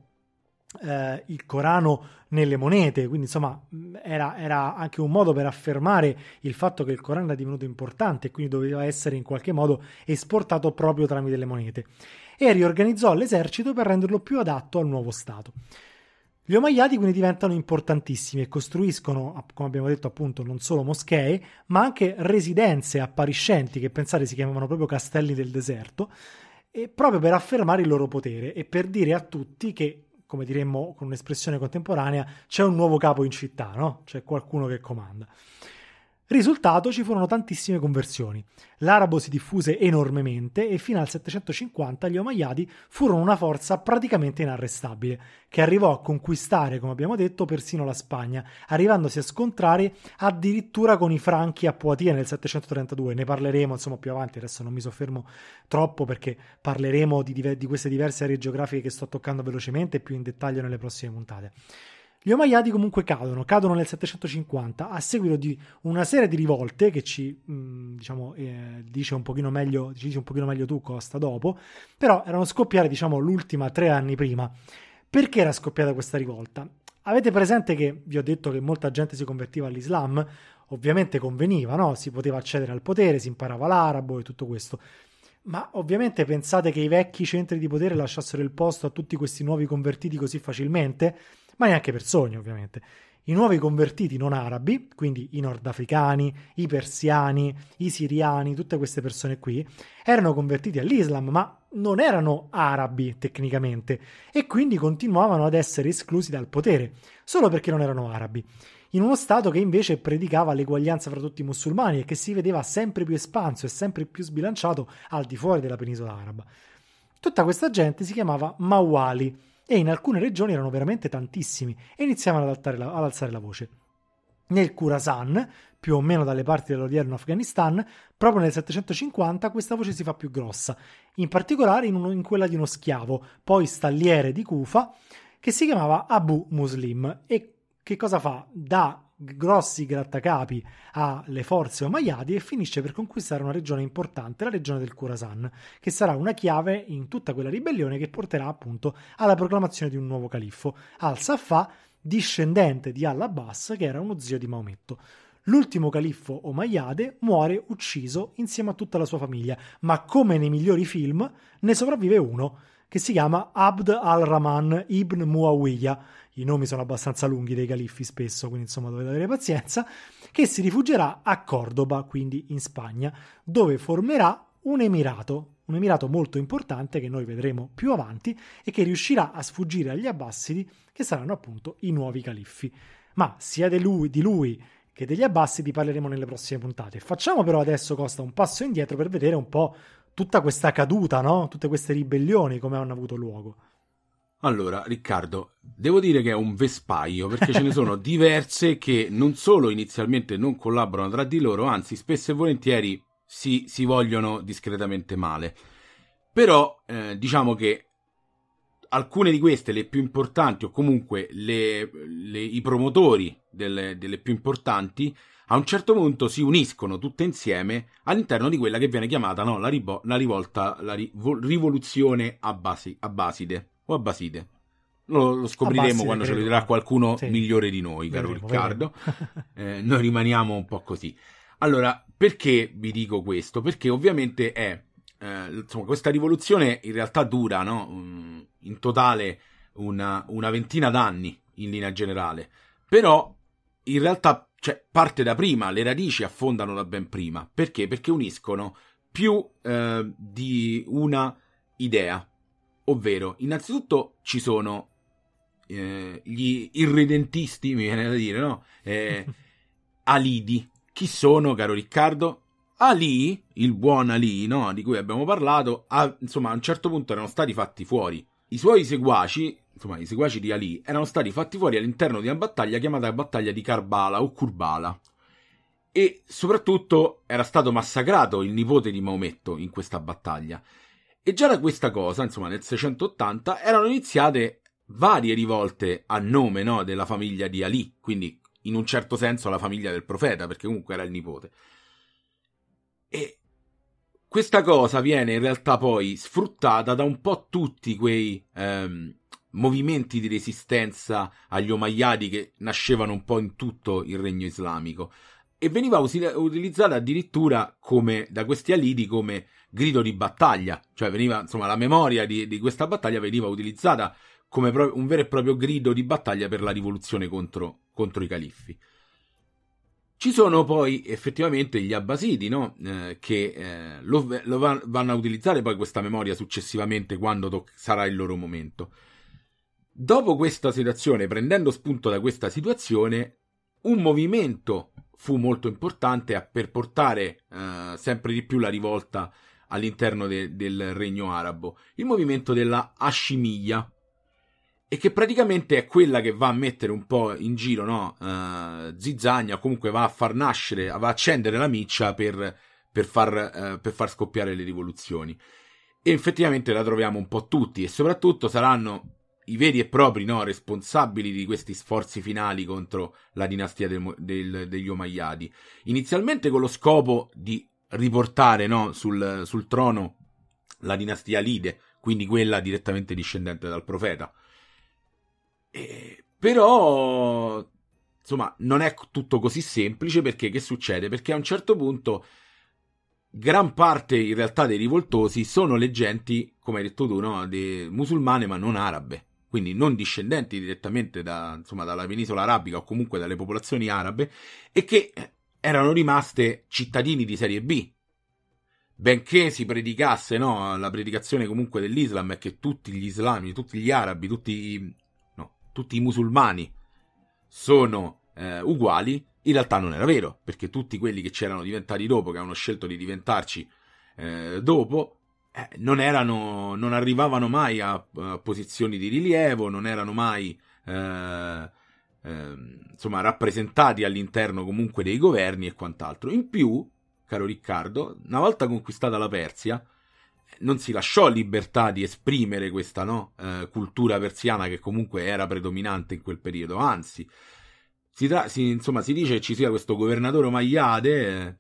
eh, il Corano nelle monete, quindi insomma era, era, anche un modo per affermare il fatto che il Corano era divenuto importante e quindi doveva essere in qualche modo esportato proprio tramite le monete e riorganizzò l'esercito per renderlo più adatto al nuovo Stato. Gli Omayyadi quindi diventano importantissimi e costruiscono, come abbiamo detto appunto, non solo moschee, ma anche residenze appariscenti, che pensate si chiamavano proprio castelli del deserto, e proprio per affermare il loro potere e per dire a tutti che, come diremmo con un'espressione contemporanea, c'è un nuovo capo in città, no? C'è qualcuno che comanda. Risultato ci furono tantissime conversioni. L'arabo si diffuse enormemente e fino al 750 gli Omayyadi furono una forza praticamente inarrestabile, che arrivò a conquistare, come abbiamo detto, persino la Spagna, arrivandosi a scontrare addirittura con i Franchi a Poitiers nel 732. Ne parleremo insomma più avanti, adesso non mi soffermo troppo perché parleremo di, di queste diverse aree geografiche che sto toccando velocemente e più in dettaglio nelle prossime puntate. Gli Omayyadi comunque cadono, cadono nel 750 a seguito di una serie di rivolte che ci mh, mm, diciamo, eh, dice un pochino meglio, ci dice un pochino meglio tu Costa dopo, però erano scoppiate diciamo l'ultima tre anni prima. Perché era scoppiata questa rivolta? Avete presente che vi ho detto che molta gente si convertiva all'Islam? Ovviamente conveniva, no? Si poteva accedere al potere, si imparava l'arabo e tutto questo. Ma ovviamente pensate che i vecchi centri di potere lasciassero il posto a tutti questi nuovi convertiti così facilmente? ma neanche per sogno ovviamente. I nuovi convertiti non arabi, quindi i nordafricani, i persiani, i siriani, tutte queste persone qui, erano convertiti all'Islam, ma non erano arabi tecnicamente e quindi continuavano ad essere esclusi dal potere, solo perché non erano arabi. In uno Stato che invece predicava l'eguaglianza fra tutti i musulmani e che si vedeva sempre più espanso e sempre più sbilanciato al di fuori della penisola araba. Tutta questa gente si chiamava Mawali, e in alcune regioni erano veramente tantissimi e iniziavano ad, la, ad alzare la voce. Nel Khorasan, più o meno dalle parti dell'odierno Afghanistan, proprio nel 750 questa voce si fa più grossa, in particolare in, uno, in quella di uno schiavo, poi stalliere di Kufa, che si chiamava Abu Muslim e che cosa fa? Da grossi grattacapi alle forze omayyadi e finisce per conquistare una regione importante, la regione del Khorasan, che sarà una chiave in tutta quella ribellione che porterà appunto alla proclamazione di un nuovo califfo, al-Saffà, discendente di Al-Abbas, che era uno zio di Maometto. L'ultimo califfo Omayyade muore ucciso insieme a tutta la sua famiglia, ma come nei migliori film ne sopravvive uno, che si chiama Abd al-Rahman ibn Muawiyah. I nomi sono abbastanza lunghi dei califfi spesso, quindi insomma dovete avere pazienza. Che si rifugierà a Cordoba, quindi in Spagna, dove formerà un emirato, un emirato molto importante che noi vedremo più avanti e che riuscirà a sfuggire agli abbassidi, che saranno appunto i nuovi califfi. Ma sia di lui, di lui che degli abbassi parleremo nelle prossime puntate. Facciamo però adesso Costa un passo indietro per vedere un po' tutta questa caduta, no? Tutte queste ribellioni come hanno avuto luogo. Allora, Riccardo, devo dire che è un vespaio perché ce ne sono diverse che non solo inizialmente non collaborano tra di loro, anzi spesso e volentieri si, si vogliono discretamente male. Però eh, diciamo che alcune di queste, le più importanti o comunque le, le, i promotori delle, delle più importanti, a un certo punto si uniscono tutte insieme all'interno di quella che viene chiamata no, la, ribo- la, rivolta, la ri- rivoluzione abasi- abaside o abaside. Lo, lo scopriremo abaside, quando credo. ce lo dirà qualcuno sì. migliore di noi, caro vedremo, Riccardo. Vedremo. eh, noi rimaniamo un po' così. Allora, perché vi dico questo? Perché ovviamente è, eh, insomma, questa rivoluzione in realtà dura, no? Mm, in totale una, una ventina d'anni in linea generale. Però in realtà cioè parte da prima, le radici affondano da ben prima. Perché? Perché uniscono più eh, di una idea. Ovvero, innanzitutto ci sono eh, gli irredentisti, mi viene da dire, no? Eh, Alidi. Chi sono, caro Riccardo? Ali, il buon Ali, no? Di cui abbiamo parlato, a, insomma, a un certo punto erano stati fatti fuori. I suoi seguaci insomma, i seguaci di Ali erano stati fatti fuori all'interno di una battaglia chiamata battaglia di Karbala o Kurbala. E soprattutto era stato massacrato il nipote di Maometto in questa battaglia. E già da questa cosa, insomma, nel 680 erano iniziate varie rivolte a nome no, della famiglia di Ali, quindi in un certo senso la famiglia del profeta, perché comunque era il nipote. E questa cosa viene in realtà poi sfruttata da un po' tutti quei ehm, movimenti di resistenza agli omayyadi che nascevano un po' in tutto il regno islamico e veniva utilizzata addirittura come, da questi alidi come grido di battaglia, cioè veniva, insomma, la memoria di, di questa battaglia veniva utilizzata come pro- un vero e proprio grido di battaglia per la rivoluzione contro, contro i califfi. Ci sono poi effettivamente gli abbasidi no? eh, che eh, lo, lo, vanno a utilizzare poi questa memoria successivamente quando to- sarà il loro momento. Dopo questa situazione, prendendo spunto da questa situazione, un movimento fu molto importante per portare eh, sempre di più la rivolta all'interno de- del regno arabo, il movimento della Hashimiyya, e che praticamente è quella che va a mettere un po' in giro no? Uh, eh, zizzagna, comunque va a far nascere, va a accendere la miccia per, per, far, uh, per far scoppiare le rivoluzioni. E effettivamente la troviamo un po' tutti, e soprattutto saranno i veri e propri no, responsabili di questi sforzi finali contro la dinastia del, del, degli Omayyadi. Inizialmente con lo scopo di riportare no, sul, sul, trono la dinastia Lide, quindi quella direttamente discendente dal profeta. E, però, insomma, non è tutto così semplice perché che succede? Perché a un certo punto gran parte in realtà dei rivoltosi sono leggenti, come hai detto tu, no? De musulmane ma non arabe quindi non discendenti direttamente da, insomma, dalla penisola arabica o comunque dalle popolazioni arabe, e che erano rimaste cittadini di serie B. Benché si predicasse no, la predicazione comunque dell'Islam è che tutti gli islami, tutti gli arabi, tutti, no, tutti i musulmani sono eh, uguali, in realtà non era vero, perché tutti quelli che c'erano diventati dopo, che hanno scelto di diventarci eh, dopo, eh, non, erano, non arrivavano mai a, a, posizioni di rilievo, non erano mai eh, eh, insomma, rappresentati all'interno comunque dei governi e quant'altro. In più, caro Riccardo, una volta conquistata la Persia, non si lasciò libertà di esprimere questa no, eh, cultura persiana che comunque era predominante in quel periodo, anzi, si, tra- si, insomma, si dice che ci sia questo governatore Omayyade, eh,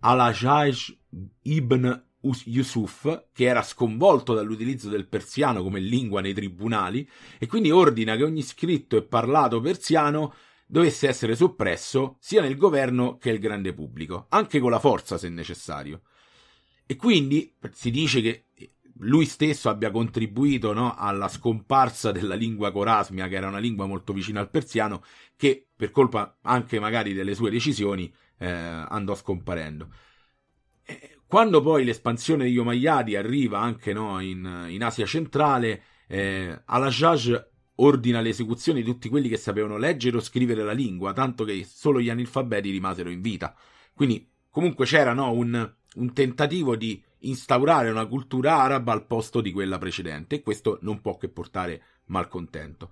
Al-Ajaj ibn Yusuf, che era sconvolto dall'utilizzo del persiano come lingua nei tribunali, e quindi ordina che ogni scritto e parlato persiano dovesse essere soppresso sia nel governo che il grande pubblico, anche con la forza se necessario. E quindi si dice che lui stesso abbia contribuito no, alla scomparsa della lingua corasmia, che era una lingua molto vicina al persiano, che per colpa anche magari delle sue decisioni eh, andò scomparendo. Quando poi l'espansione degli Omayyadi arriva anche no, in, in, Asia centrale, eh, al ajjaj ordina l'esecuzione di tutti quelli che sapevano leggere o scrivere la lingua, tanto che solo gli analfabeti rimasero in vita. Quindi comunque c'era no, un, un tentativo di instaurare una cultura araba al posto di quella precedente e questo non può che portare malcontento.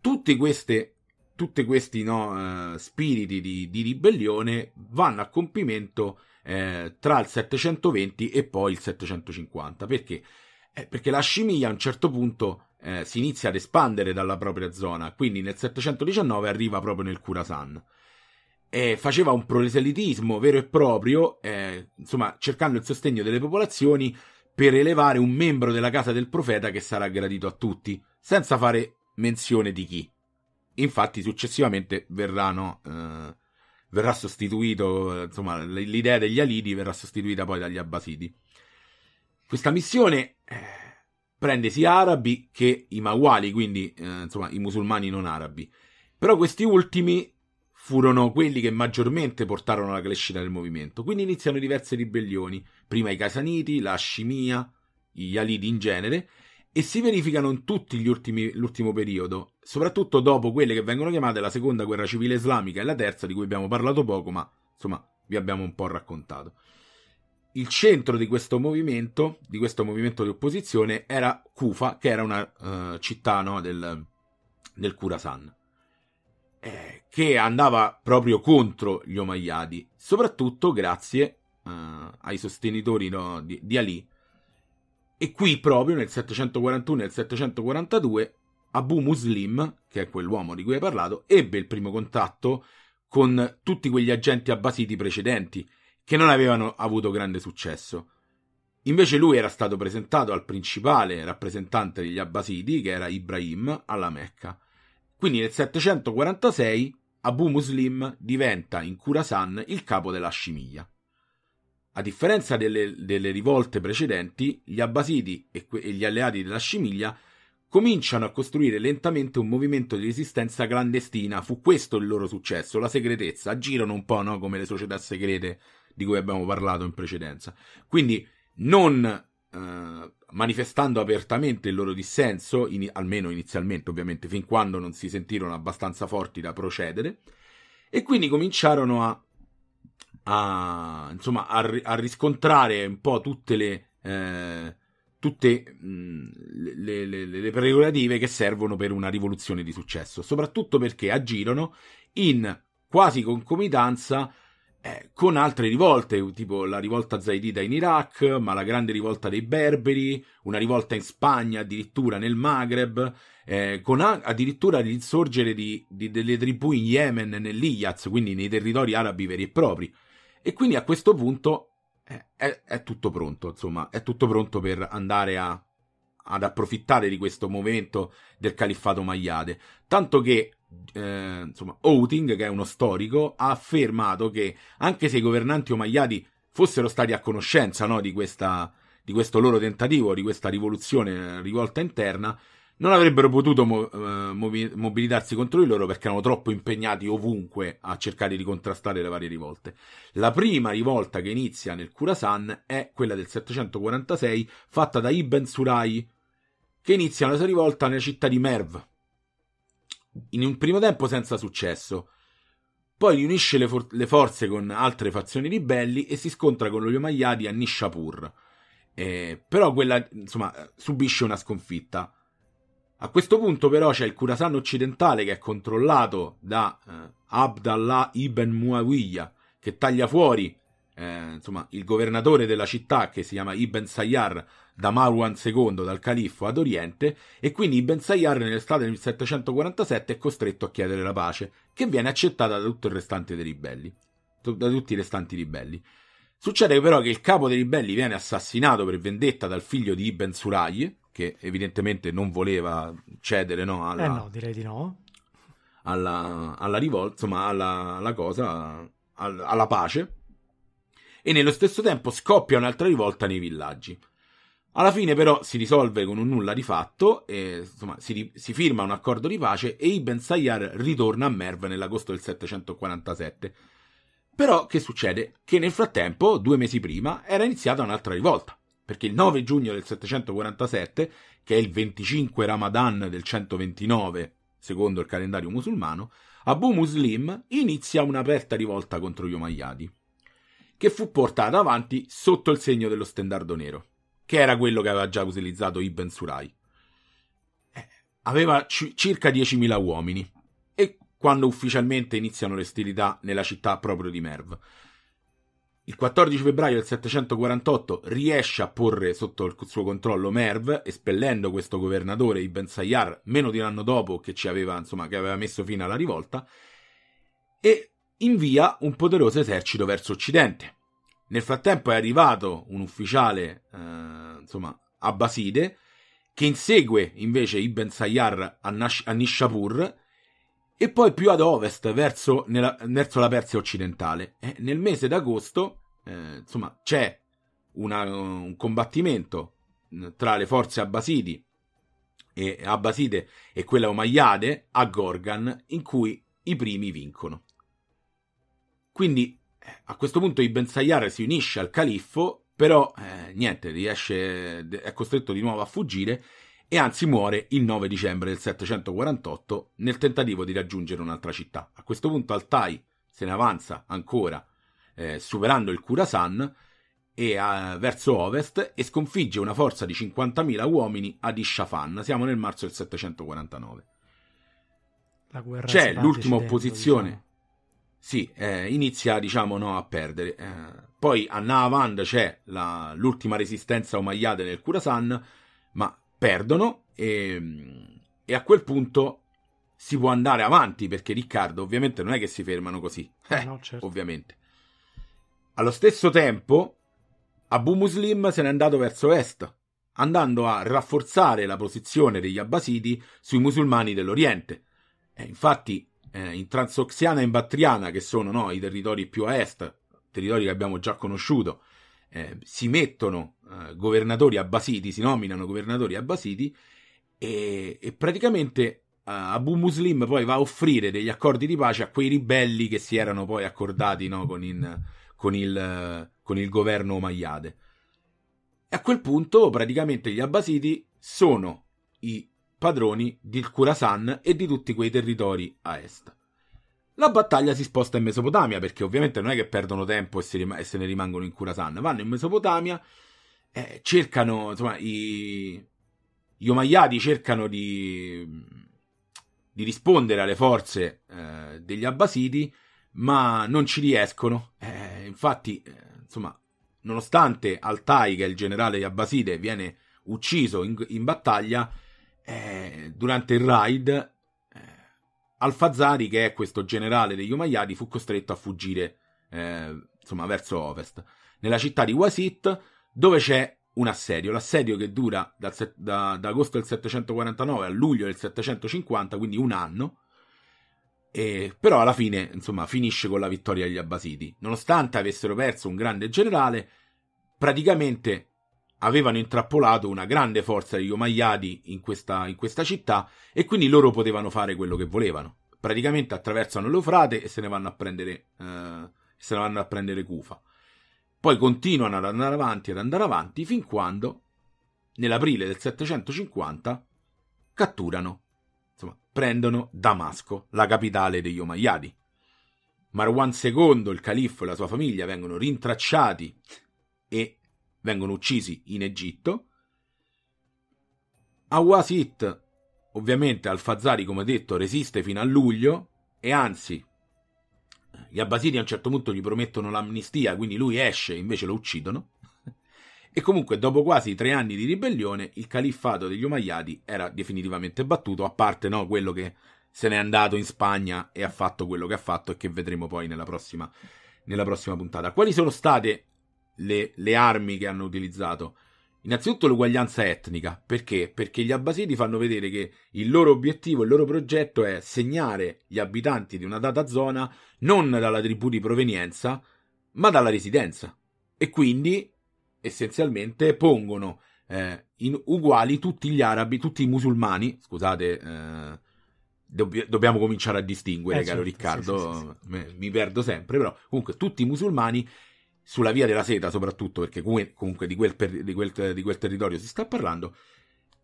Tutti questi, tutti questi no, uh, spiriti di, di, ribellione vanno a compimento eh, tra il 720 e poi il 750. Perché? Eh, perché la scimmia a un certo punto eh, si inizia ad espandere dalla propria zona, quindi nel 719 arriva proprio nel Khurasan. E faceva un proselitismo vero e proprio, eh, insomma, cercando il sostegno delle popolazioni per elevare un membro della casa del profeta che sarà gradito a tutti, senza fare menzione di chi. Infatti, successivamente verranno eh, verrà sostituito, insomma, l'idea degli Alidi verrà sostituita poi dagli Abbasidi. Questa missione eh, prende sia arabi che i Mawali, quindi eh, insomma i musulmani non arabi. Però questi ultimi furono quelli che maggiormente portarono alla crescita del movimento. Quindi iniziano diverse ribellioni, prima i Casaniti, la Scimia, gli Alidi in genere, e si verificano in tutti gli ultimi, l'ultimo periodo, soprattutto dopo quelle che vengono chiamate la seconda guerra civile islamica e la terza, di cui abbiamo parlato poco, ma insomma vi abbiamo un po' raccontato. Il centro di questo movimento, di questo movimento di opposizione, era Kufa, che era una uh, città no, del, del Khurasan, eh, che andava proprio contro gli Omayyadi, soprattutto grazie uh, ai sostenitori no, di, di Ali, e qui proprio nel 741 e nel 742 Abu Muslim, che è quell'uomo di cui hai parlato, ebbe il primo contatto con tutti quegli agenti abbasiti precedenti, che non avevano avuto grande successo. Invece lui era stato presentato al principale rappresentante degli abbasiti, che era Ibrahim, alla Mecca. Quindi nel 746 Abu Muslim diventa in Khurasan il capo della scimiglia. A differenza delle, delle rivolte precedenti, gli Abbasidi e, que- e gli alleati della Scimiglia cominciano a costruire lentamente un movimento di resistenza clandestina. Fu questo il loro successo, la segretezza. Agirono un po' no? come le società segrete di cui abbiamo parlato in precedenza. Quindi, non eh, manifestando apertamente il loro dissenso, in, almeno inizialmente ovviamente, fin quando non si sentirono abbastanza forti da procedere, e quindi cominciarono a a, insomma, a, a riscontrare un po' tutte le... Eh, tutte mh, mm, le, le, le, prerogative che servono per una rivoluzione di successo, soprattutto perché agirono in quasi concomitanza eh, con altre rivolte, tipo la rivolta zaidita in Iraq, ma la grande rivolta dei berberi, una rivolta in Spagna, addirittura nel Maghreb, eh, con a- addirittura l'insorgere di, di, delle tribù in Yemen nell'Iyaz, quindi nei territori arabi veri e propri. E quindi a questo punto eh, è, è, tutto pronto, insomma, è tutto pronto per andare a, ad approfittare di questo movimento del califfato Magliade. Tanto che eh, insomma, Outing, che è uno storico, ha affermato che anche se i governanti omagliati fossero stati a conoscenza no, di, questa, di questo loro tentativo, di questa rivoluzione rivolta interna, non avrebbero potuto mo- eh, mobilitarsi contro di loro perché erano troppo impegnati ovunque a cercare di contrastare le varie rivolte. La prima rivolta che inizia nel Khurasan è quella del 746 fatta da Ibn Surai, che inizia la sua rivolta nella città di Merv, in un primo tempo senza successo. Poi riunisce le, for- le forze con altre fazioni ribelli e si scontra con gli Omayyadi a Nishapur. Eh, però quella, insomma, eh, subisce una sconfitta. A questo punto però c'è il Khurasan occidentale che è controllato da eh, Abdallah ibn Muawiyah che taglia fuori eh, insomma, il governatore della città che si chiama Ibn Sayyar da Marwan II, dal califfo ad Oriente, e quindi Ibn Sayyar nell'estate del 1747 è costretto a chiedere la pace, che viene accettata da tutto il restante dei ribelli, da tutti i restanti ribelli. Succede però che il capo dei ribelli viene assassinato per vendetta dal figlio di Ibn Suraj, che evidentemente non voleva cedere no, alla, eh no, direi di no. alla, alla rivolta, insomma alla, alla cosa, al, alla pace. E nello stesso tempo scoppia un'altra rivolta nei villaggi. Alla fine però si risolve con un nulla di fatto, e, insomma, si, si, firma un accordo di pace e Ibn Sayyar ritorna a Merv nell'agosto del 747. Però che succede? Che nel frattempo, due mesi prima, era iniziata un'altra rivolta perché il 9 giugno del 747, che è il 25 Ramadan del 129 secondo il calendario musulmano, Abu Muslim inizia un'aperta rivolta contro gli Umayyadi, che fu portata avanti sotto il segno dello stendardo nero, che era quello che aveva già utilizzato Ibn Surai. Eh, aveva c- circa 10.000 uomini e quando ufficialmente iniziano le ostilità nella città proprio di Merv, il 14 febbraio del 748 riesce a porre sotto il suo controllo Merv, espellendo questo governatore Ibn Sayyar meno di un anno dopo che, aveva, insomma, che aveva messo fine alla rivolta, e invia un poderoso esercito verso occidente. Nel frattempo è arrivato un ufficiale, eh, insomma, abbaside, che insegue invece Ibn Sayyar a, Nash- a Nishapur e poi più ad ovest, verso, nella, verso la Persia occidentale. Eh, nel mese d'agosto, eh, insomma, c'è una, un combattimento mm, tra le forze abbasidi e, abbaside e quella omayyade a Gorgan, in cui i primi vincono. Quindi eh, a questo punto Ibn Sayyar si unisce al califfo, però eh, niente, riesce, è costretto di nuovo a fuggire e anzi muore il 9 dicembre del 748 nel tentativo di raggiungere un'altra città. A questo punto Altai se ne avanza ancora eh, superando il Khurasan e a, eh, verso ovest e sconfigge una forza di 50.000 uomini ad Ishafan. Siamo nel marzo del 749. C'è l'ultima opposizione. Diciamo. Sì, eh, inizia diciamo no, a perdere. Eh, poi a Nahavand c'è la, l'ultima resistenza omagliata nel Khurasan, ma perdono e, e a quel punto si può andare avanti perché Riccardo ovviamente non è che si fermano così, eh, eh, no, certo. ovviamente. Allo stesso tempo Abu Muslim se n'è andato verso est, andando a rafforzare la posizione degli abbasidi sui musulmani dell'Oriente. E eh, infatti eh, in Transoxiana e in Battriana, che sono no, i territori più a est, territori che abbiamo già conosciuto, eh, si mettono eh, governatori abbasiti, si nominano governatori abbasiti e, e praticamente Uh, Abu Muslim poi va a offrire degli accordi di pace a quei ribelli che si erano poi accordati no, con, in, con, il, uh, con, il, governo Omayyade. E a quel punto praticamente gli Abbasiti sono i padroni del Khurasan e di tutti quei territori a est. La battaglia si sposta in Mesopotamia perché ovviamente non è che perdono tempo e, rim- e se ne rimangono in Khurasan, vanno in Mesopotamia eh, cercano, insomma, i, gli omaiati cercano di, di rispondere alle forze eh, degli abbasidi, ma non ci riescono. Eh, infatti, eh, insomma, nonostante Altai, che è il generale di Abbaside, viene ucciso in, in battaglia, eh, durante il raid eh, Alfazari, che è questo generale degli Umayyadi, fu costretto a fuggire eh, insomma, verso ovest. Nella città di Wasit dove c'è un assedio, l'assedio che dura da, da, da agosto del 749 a luglio del 750, quindi un anno, e, però alla fine insomma, finisce con la vittoria degli Abbasidi. Nonostante avessero perso un grande generale, praticamente avevano intrappolato una grande forza degli Omayyadi in questa, in questa città e quindi loro potevano fare quello che volevano. Praticamente attraversano l'Eufrate e se ne vanno a prendere, eh, se ne vanno a prendere Cufa. Poi continuano ad andare avanti, ad andare avanti, fin quando, nell'aprile del 750, catturano, insomma, prendono Damasco, la capitale degli Omayyadi. Marwan II, il califfo e la sua famiglia vengono rintracciati e vengono uccisi in Egitto. A Wasit, ovviamente, Al-Fazari, come detto, resiste fino a luglio e anzi gli abbasidi a un certo punto gli promettono l'amnistia, quindi lui esce, e invece lo uccidono. E comunque, dopo quasi tre anni di ribellione, il califfato degli Umayyadi era definitivamente battuto, a parte no, quello che se n'è andato in Spagna e ha fatto quello che ha fatto e che vedremo poi nella prossima, nella prossima puntata. Quali sono state le, le armi che hanno utilizzato? Innanzitutto l'uguaglianza etnica, perché? Perché gli abbasidi fanno vedere che il loro obiettivo, il loro progetto è segnare gli abitanti di una data zona non dalla tribù di provenienza, ma dalla residenza. E quindi essenzialmente pongono eh, in uguali tutti gli arabi, tutti i musulmani, scusate, eh, dobb- dobbiamo cominciare a distinguere, eh, caro certo, Riccardo, sì, sì, sì. mi perdo sempre, però comunque tutti i musulmani sulla via della seta soprattutto, perché comunque di quel, per, di quel, di quel territorio si sta parlando,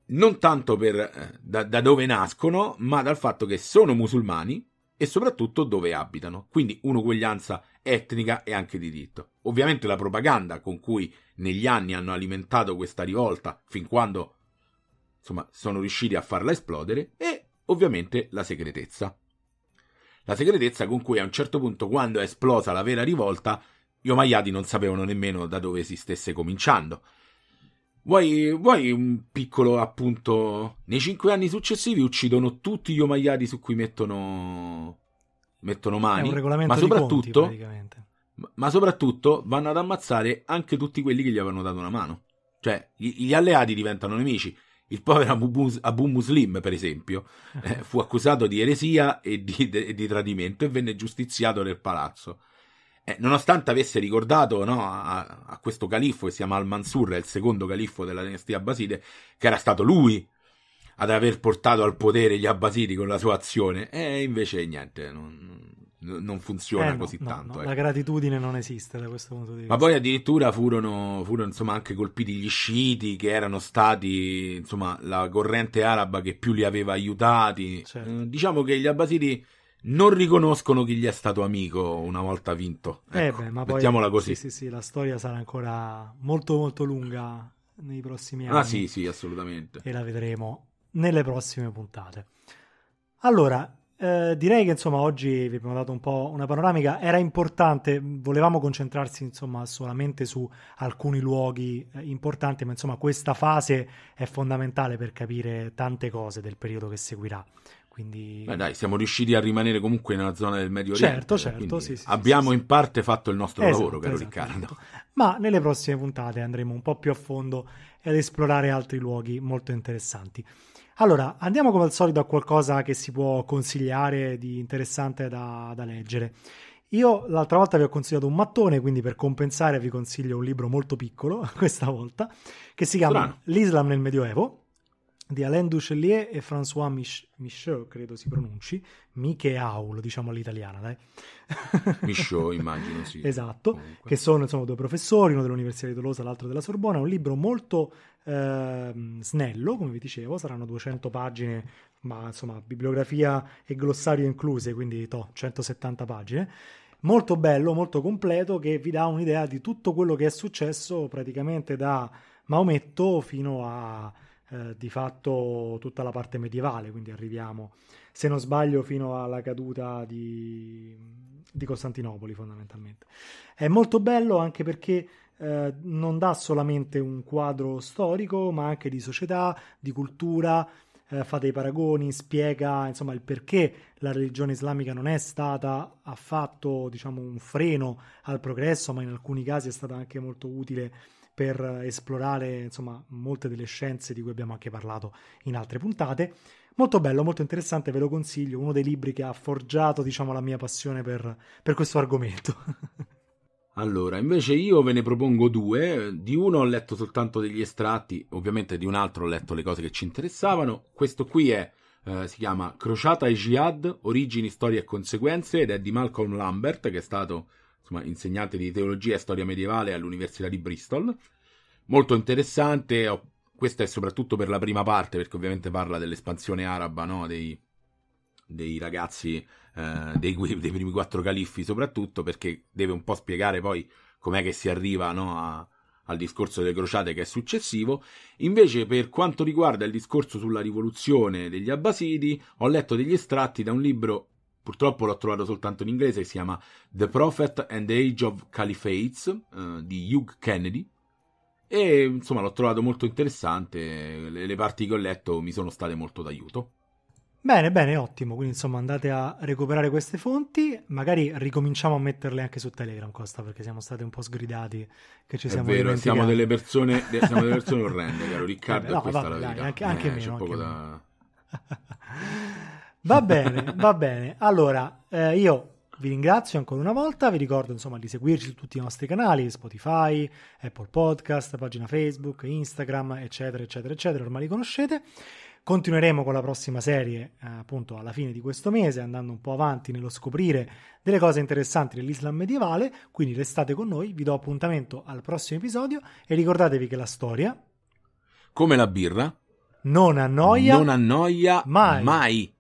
non tanto per, eh, da, da, dove nascono, ma dal fatto che sono musulmani e soprattutto dove abitano. Quindi un'uguaglianza etnica e anche di diritto. Ovviamente la propaganda con cui negli anni hanno alimentato questa rivolta, fin quando insomma, sono riusciti a farla esplodere, e ovviamente la segretezza. La segretezza con cui a un certo punto, quando è esplosa la vera rivolta, gli omaiati non sapevano nemmeno da dove si stesse cominciando. Vuoi, vuoi un piccolo appunto? Nei cinque anni successivi uccidono tutti gli omaiati su cui mettono, mettono mani. È un regolamento ma soprattutto, conti, praticamente. Ma soprattutto vanno ad ammazzare anche tutti quelli che gli avevano dato una mano. Cioè, gli, gli alleati diventano nemici. Il povero Abu, Abu Muslim, per esempio, eh, fu accusato di eresia e di, de, di tradimento e venne giustiziato nel palazzo. Eh, nonostante avesse ricordato no, a, a, questo califfo che si chiama Al-Mansur, il secondo califfo della dinastia abbaside, che era stato lui ad aver portato al potere gli abbasidi con la sua azione, e invece niente, non, non funziona eh, no, così no, tanto. No, eh. La ecco. gratitudine non esiste da questo punto di vista. Ma poi addirittura furono, furono insomma, anche colpiti gli sciiti che erano stati insomma, la corrente araba che più li aveva aiutati. Certo. Eh, diciamo che gli abbasidi non riconoscono chi gli è stato amico una volta vinto. Eh, ecco, eh beh, ma mettiamola poi, così. Sì, sì, sì, la storia sarà ancora molto molto lunga nei prossimi ah, anni. Ah sì, sì, assolutamente. E la vedremo nelle prossime puntate. Allora, eh, direi che insomma oggi vi abbiamo dato un po' una panoramica, era importante, volevamo concentrarsi insomma solamente su alcuni luoghi eh, importanti, ma insomma questa fase è fondamentale per capire tante cose del periodo che seguirà. Quindi... Beh dai, siamo riusciti a rimanere comunque nella zona del Medio Oriente. Certo, certo, sì, sì, Abbiamo sì, in parte fatto il nostro esatto, lavoro, caro esatto, Riccardo. Esatto. Ma nelle prossime puntate andremo un po' più a fondo ed esplorare altri luoghi molto interessanti. Allora, andiamo come al solito a qualcosa che si può consigliare di interessante da, da leggere. Io l'altra volta vi ho consigliato un mattone, quindi per compensare vi consiglio un libro molto piccolo, questa volta, che si chiama L'Islam nel Medioevo di Alain Duchelier e François Mich- Michaud, credo si pronunci, Miche Aul, diciamo all'italiana, dai. Michaud, immagino, sì. Esatto, Comunque. che sono insomma, due professori, uno dell'Università di Tolosa, l'altro della Sorbona, un libro molto eh, snello, come vi dicevo, saranno 200 pagine, ma insomma bibliografia e glossario incluse, quindi to, 170 pagine molto bello, molto completo, che vi dà un'idea di tutto quello che è successo praticamente da Maometto fino a eh, di fatto tutta la parte medievale, quindi arriviamo, se non sbaglio, fino alla caduta di, di Costantinopoli fondamentalmente. È molto bello anche perché eh, non dà solamente un quadro storico, ma anche di società, di cultura, eh, fa dei paragoni, spiega insomma il perché la religione islamica non è stata affatto diciamo, un freno al progresso, ma in alcuni casi è stata anche molto utile per esplorare insomma molte delle scienze di cui abbiamo anche parlato in altre puntate. Molto bello, molto interessante, ve lo consiglio, uno dei libri che ha forgiato diciamo la mia passione per, per questo argomento. Allora, invece io ve ne propongo due. Di uno ho letto soltanto degli estratti, ovviamente di un altro ho letto le cose che ci interessavano. Questo qui è, eh, si chiama Crociata e Jihad, origini, storie e conseguenze ed è di Malcolm Lambert, che è stato Newsma, insegnante di teologia e storia medievale all'Università di Bristol. Molto interessante, questa è soprattutto per la prima parte, perché ovviamente parla dell'espansione araba, no? dei, dei, ragazzi, eh, dei, dei, primi quattro califfi soprattutto, perché deve un po' spiegare poi com'è che si arriva no? a, al discorso delle crociate che è successivo. Invece, per quanto riguarda il discorso sulla rivoluzione degli Abbasidi, ho letto degli estratti da un libro Purtroppo l'ho trovato soltanto in inglese, si chiama The Prophet and the Age of Caliphates eh, di Hugh Kennedy. E insomma l'ho trovato molto interessante, le, le parti che ho letto mi sono state molto d'aiuto. Bene, bene, ottimo. Quindi insomma andate a recuperare queste fonti, magari ricominciamo a metterle anche su Telegram, Costa, perché siamo stati un po' sgridati che ci siamo È vero, siamo delle persone, de- siamo delle persone orrende, caro Riccardo, eh beh, no, questa vabbè, è la verità. Dai, anche, anche eh, meno, c'è poco da... Va bene, va bene. Allora, eh, io vi ringrazio ancora una volta, vi ricordo insomma di seguirci su tutti i nostri canali, Spotify, Apple Podcast, pagina Facebook, Instagram, eccetera, eccetera, eccetera, ormai li conoscete. Continueremo con la prossima serie eh, appunto alla fine di questo mese, andando un po' avanti nello scoprire delle cose interessanti dell'Islam medievale, quindi restate con noi, vi do appuntamento al prossimo episodio e ricordatevi che la storia... Come la birra? Non annoia... Non annoia mai. mai.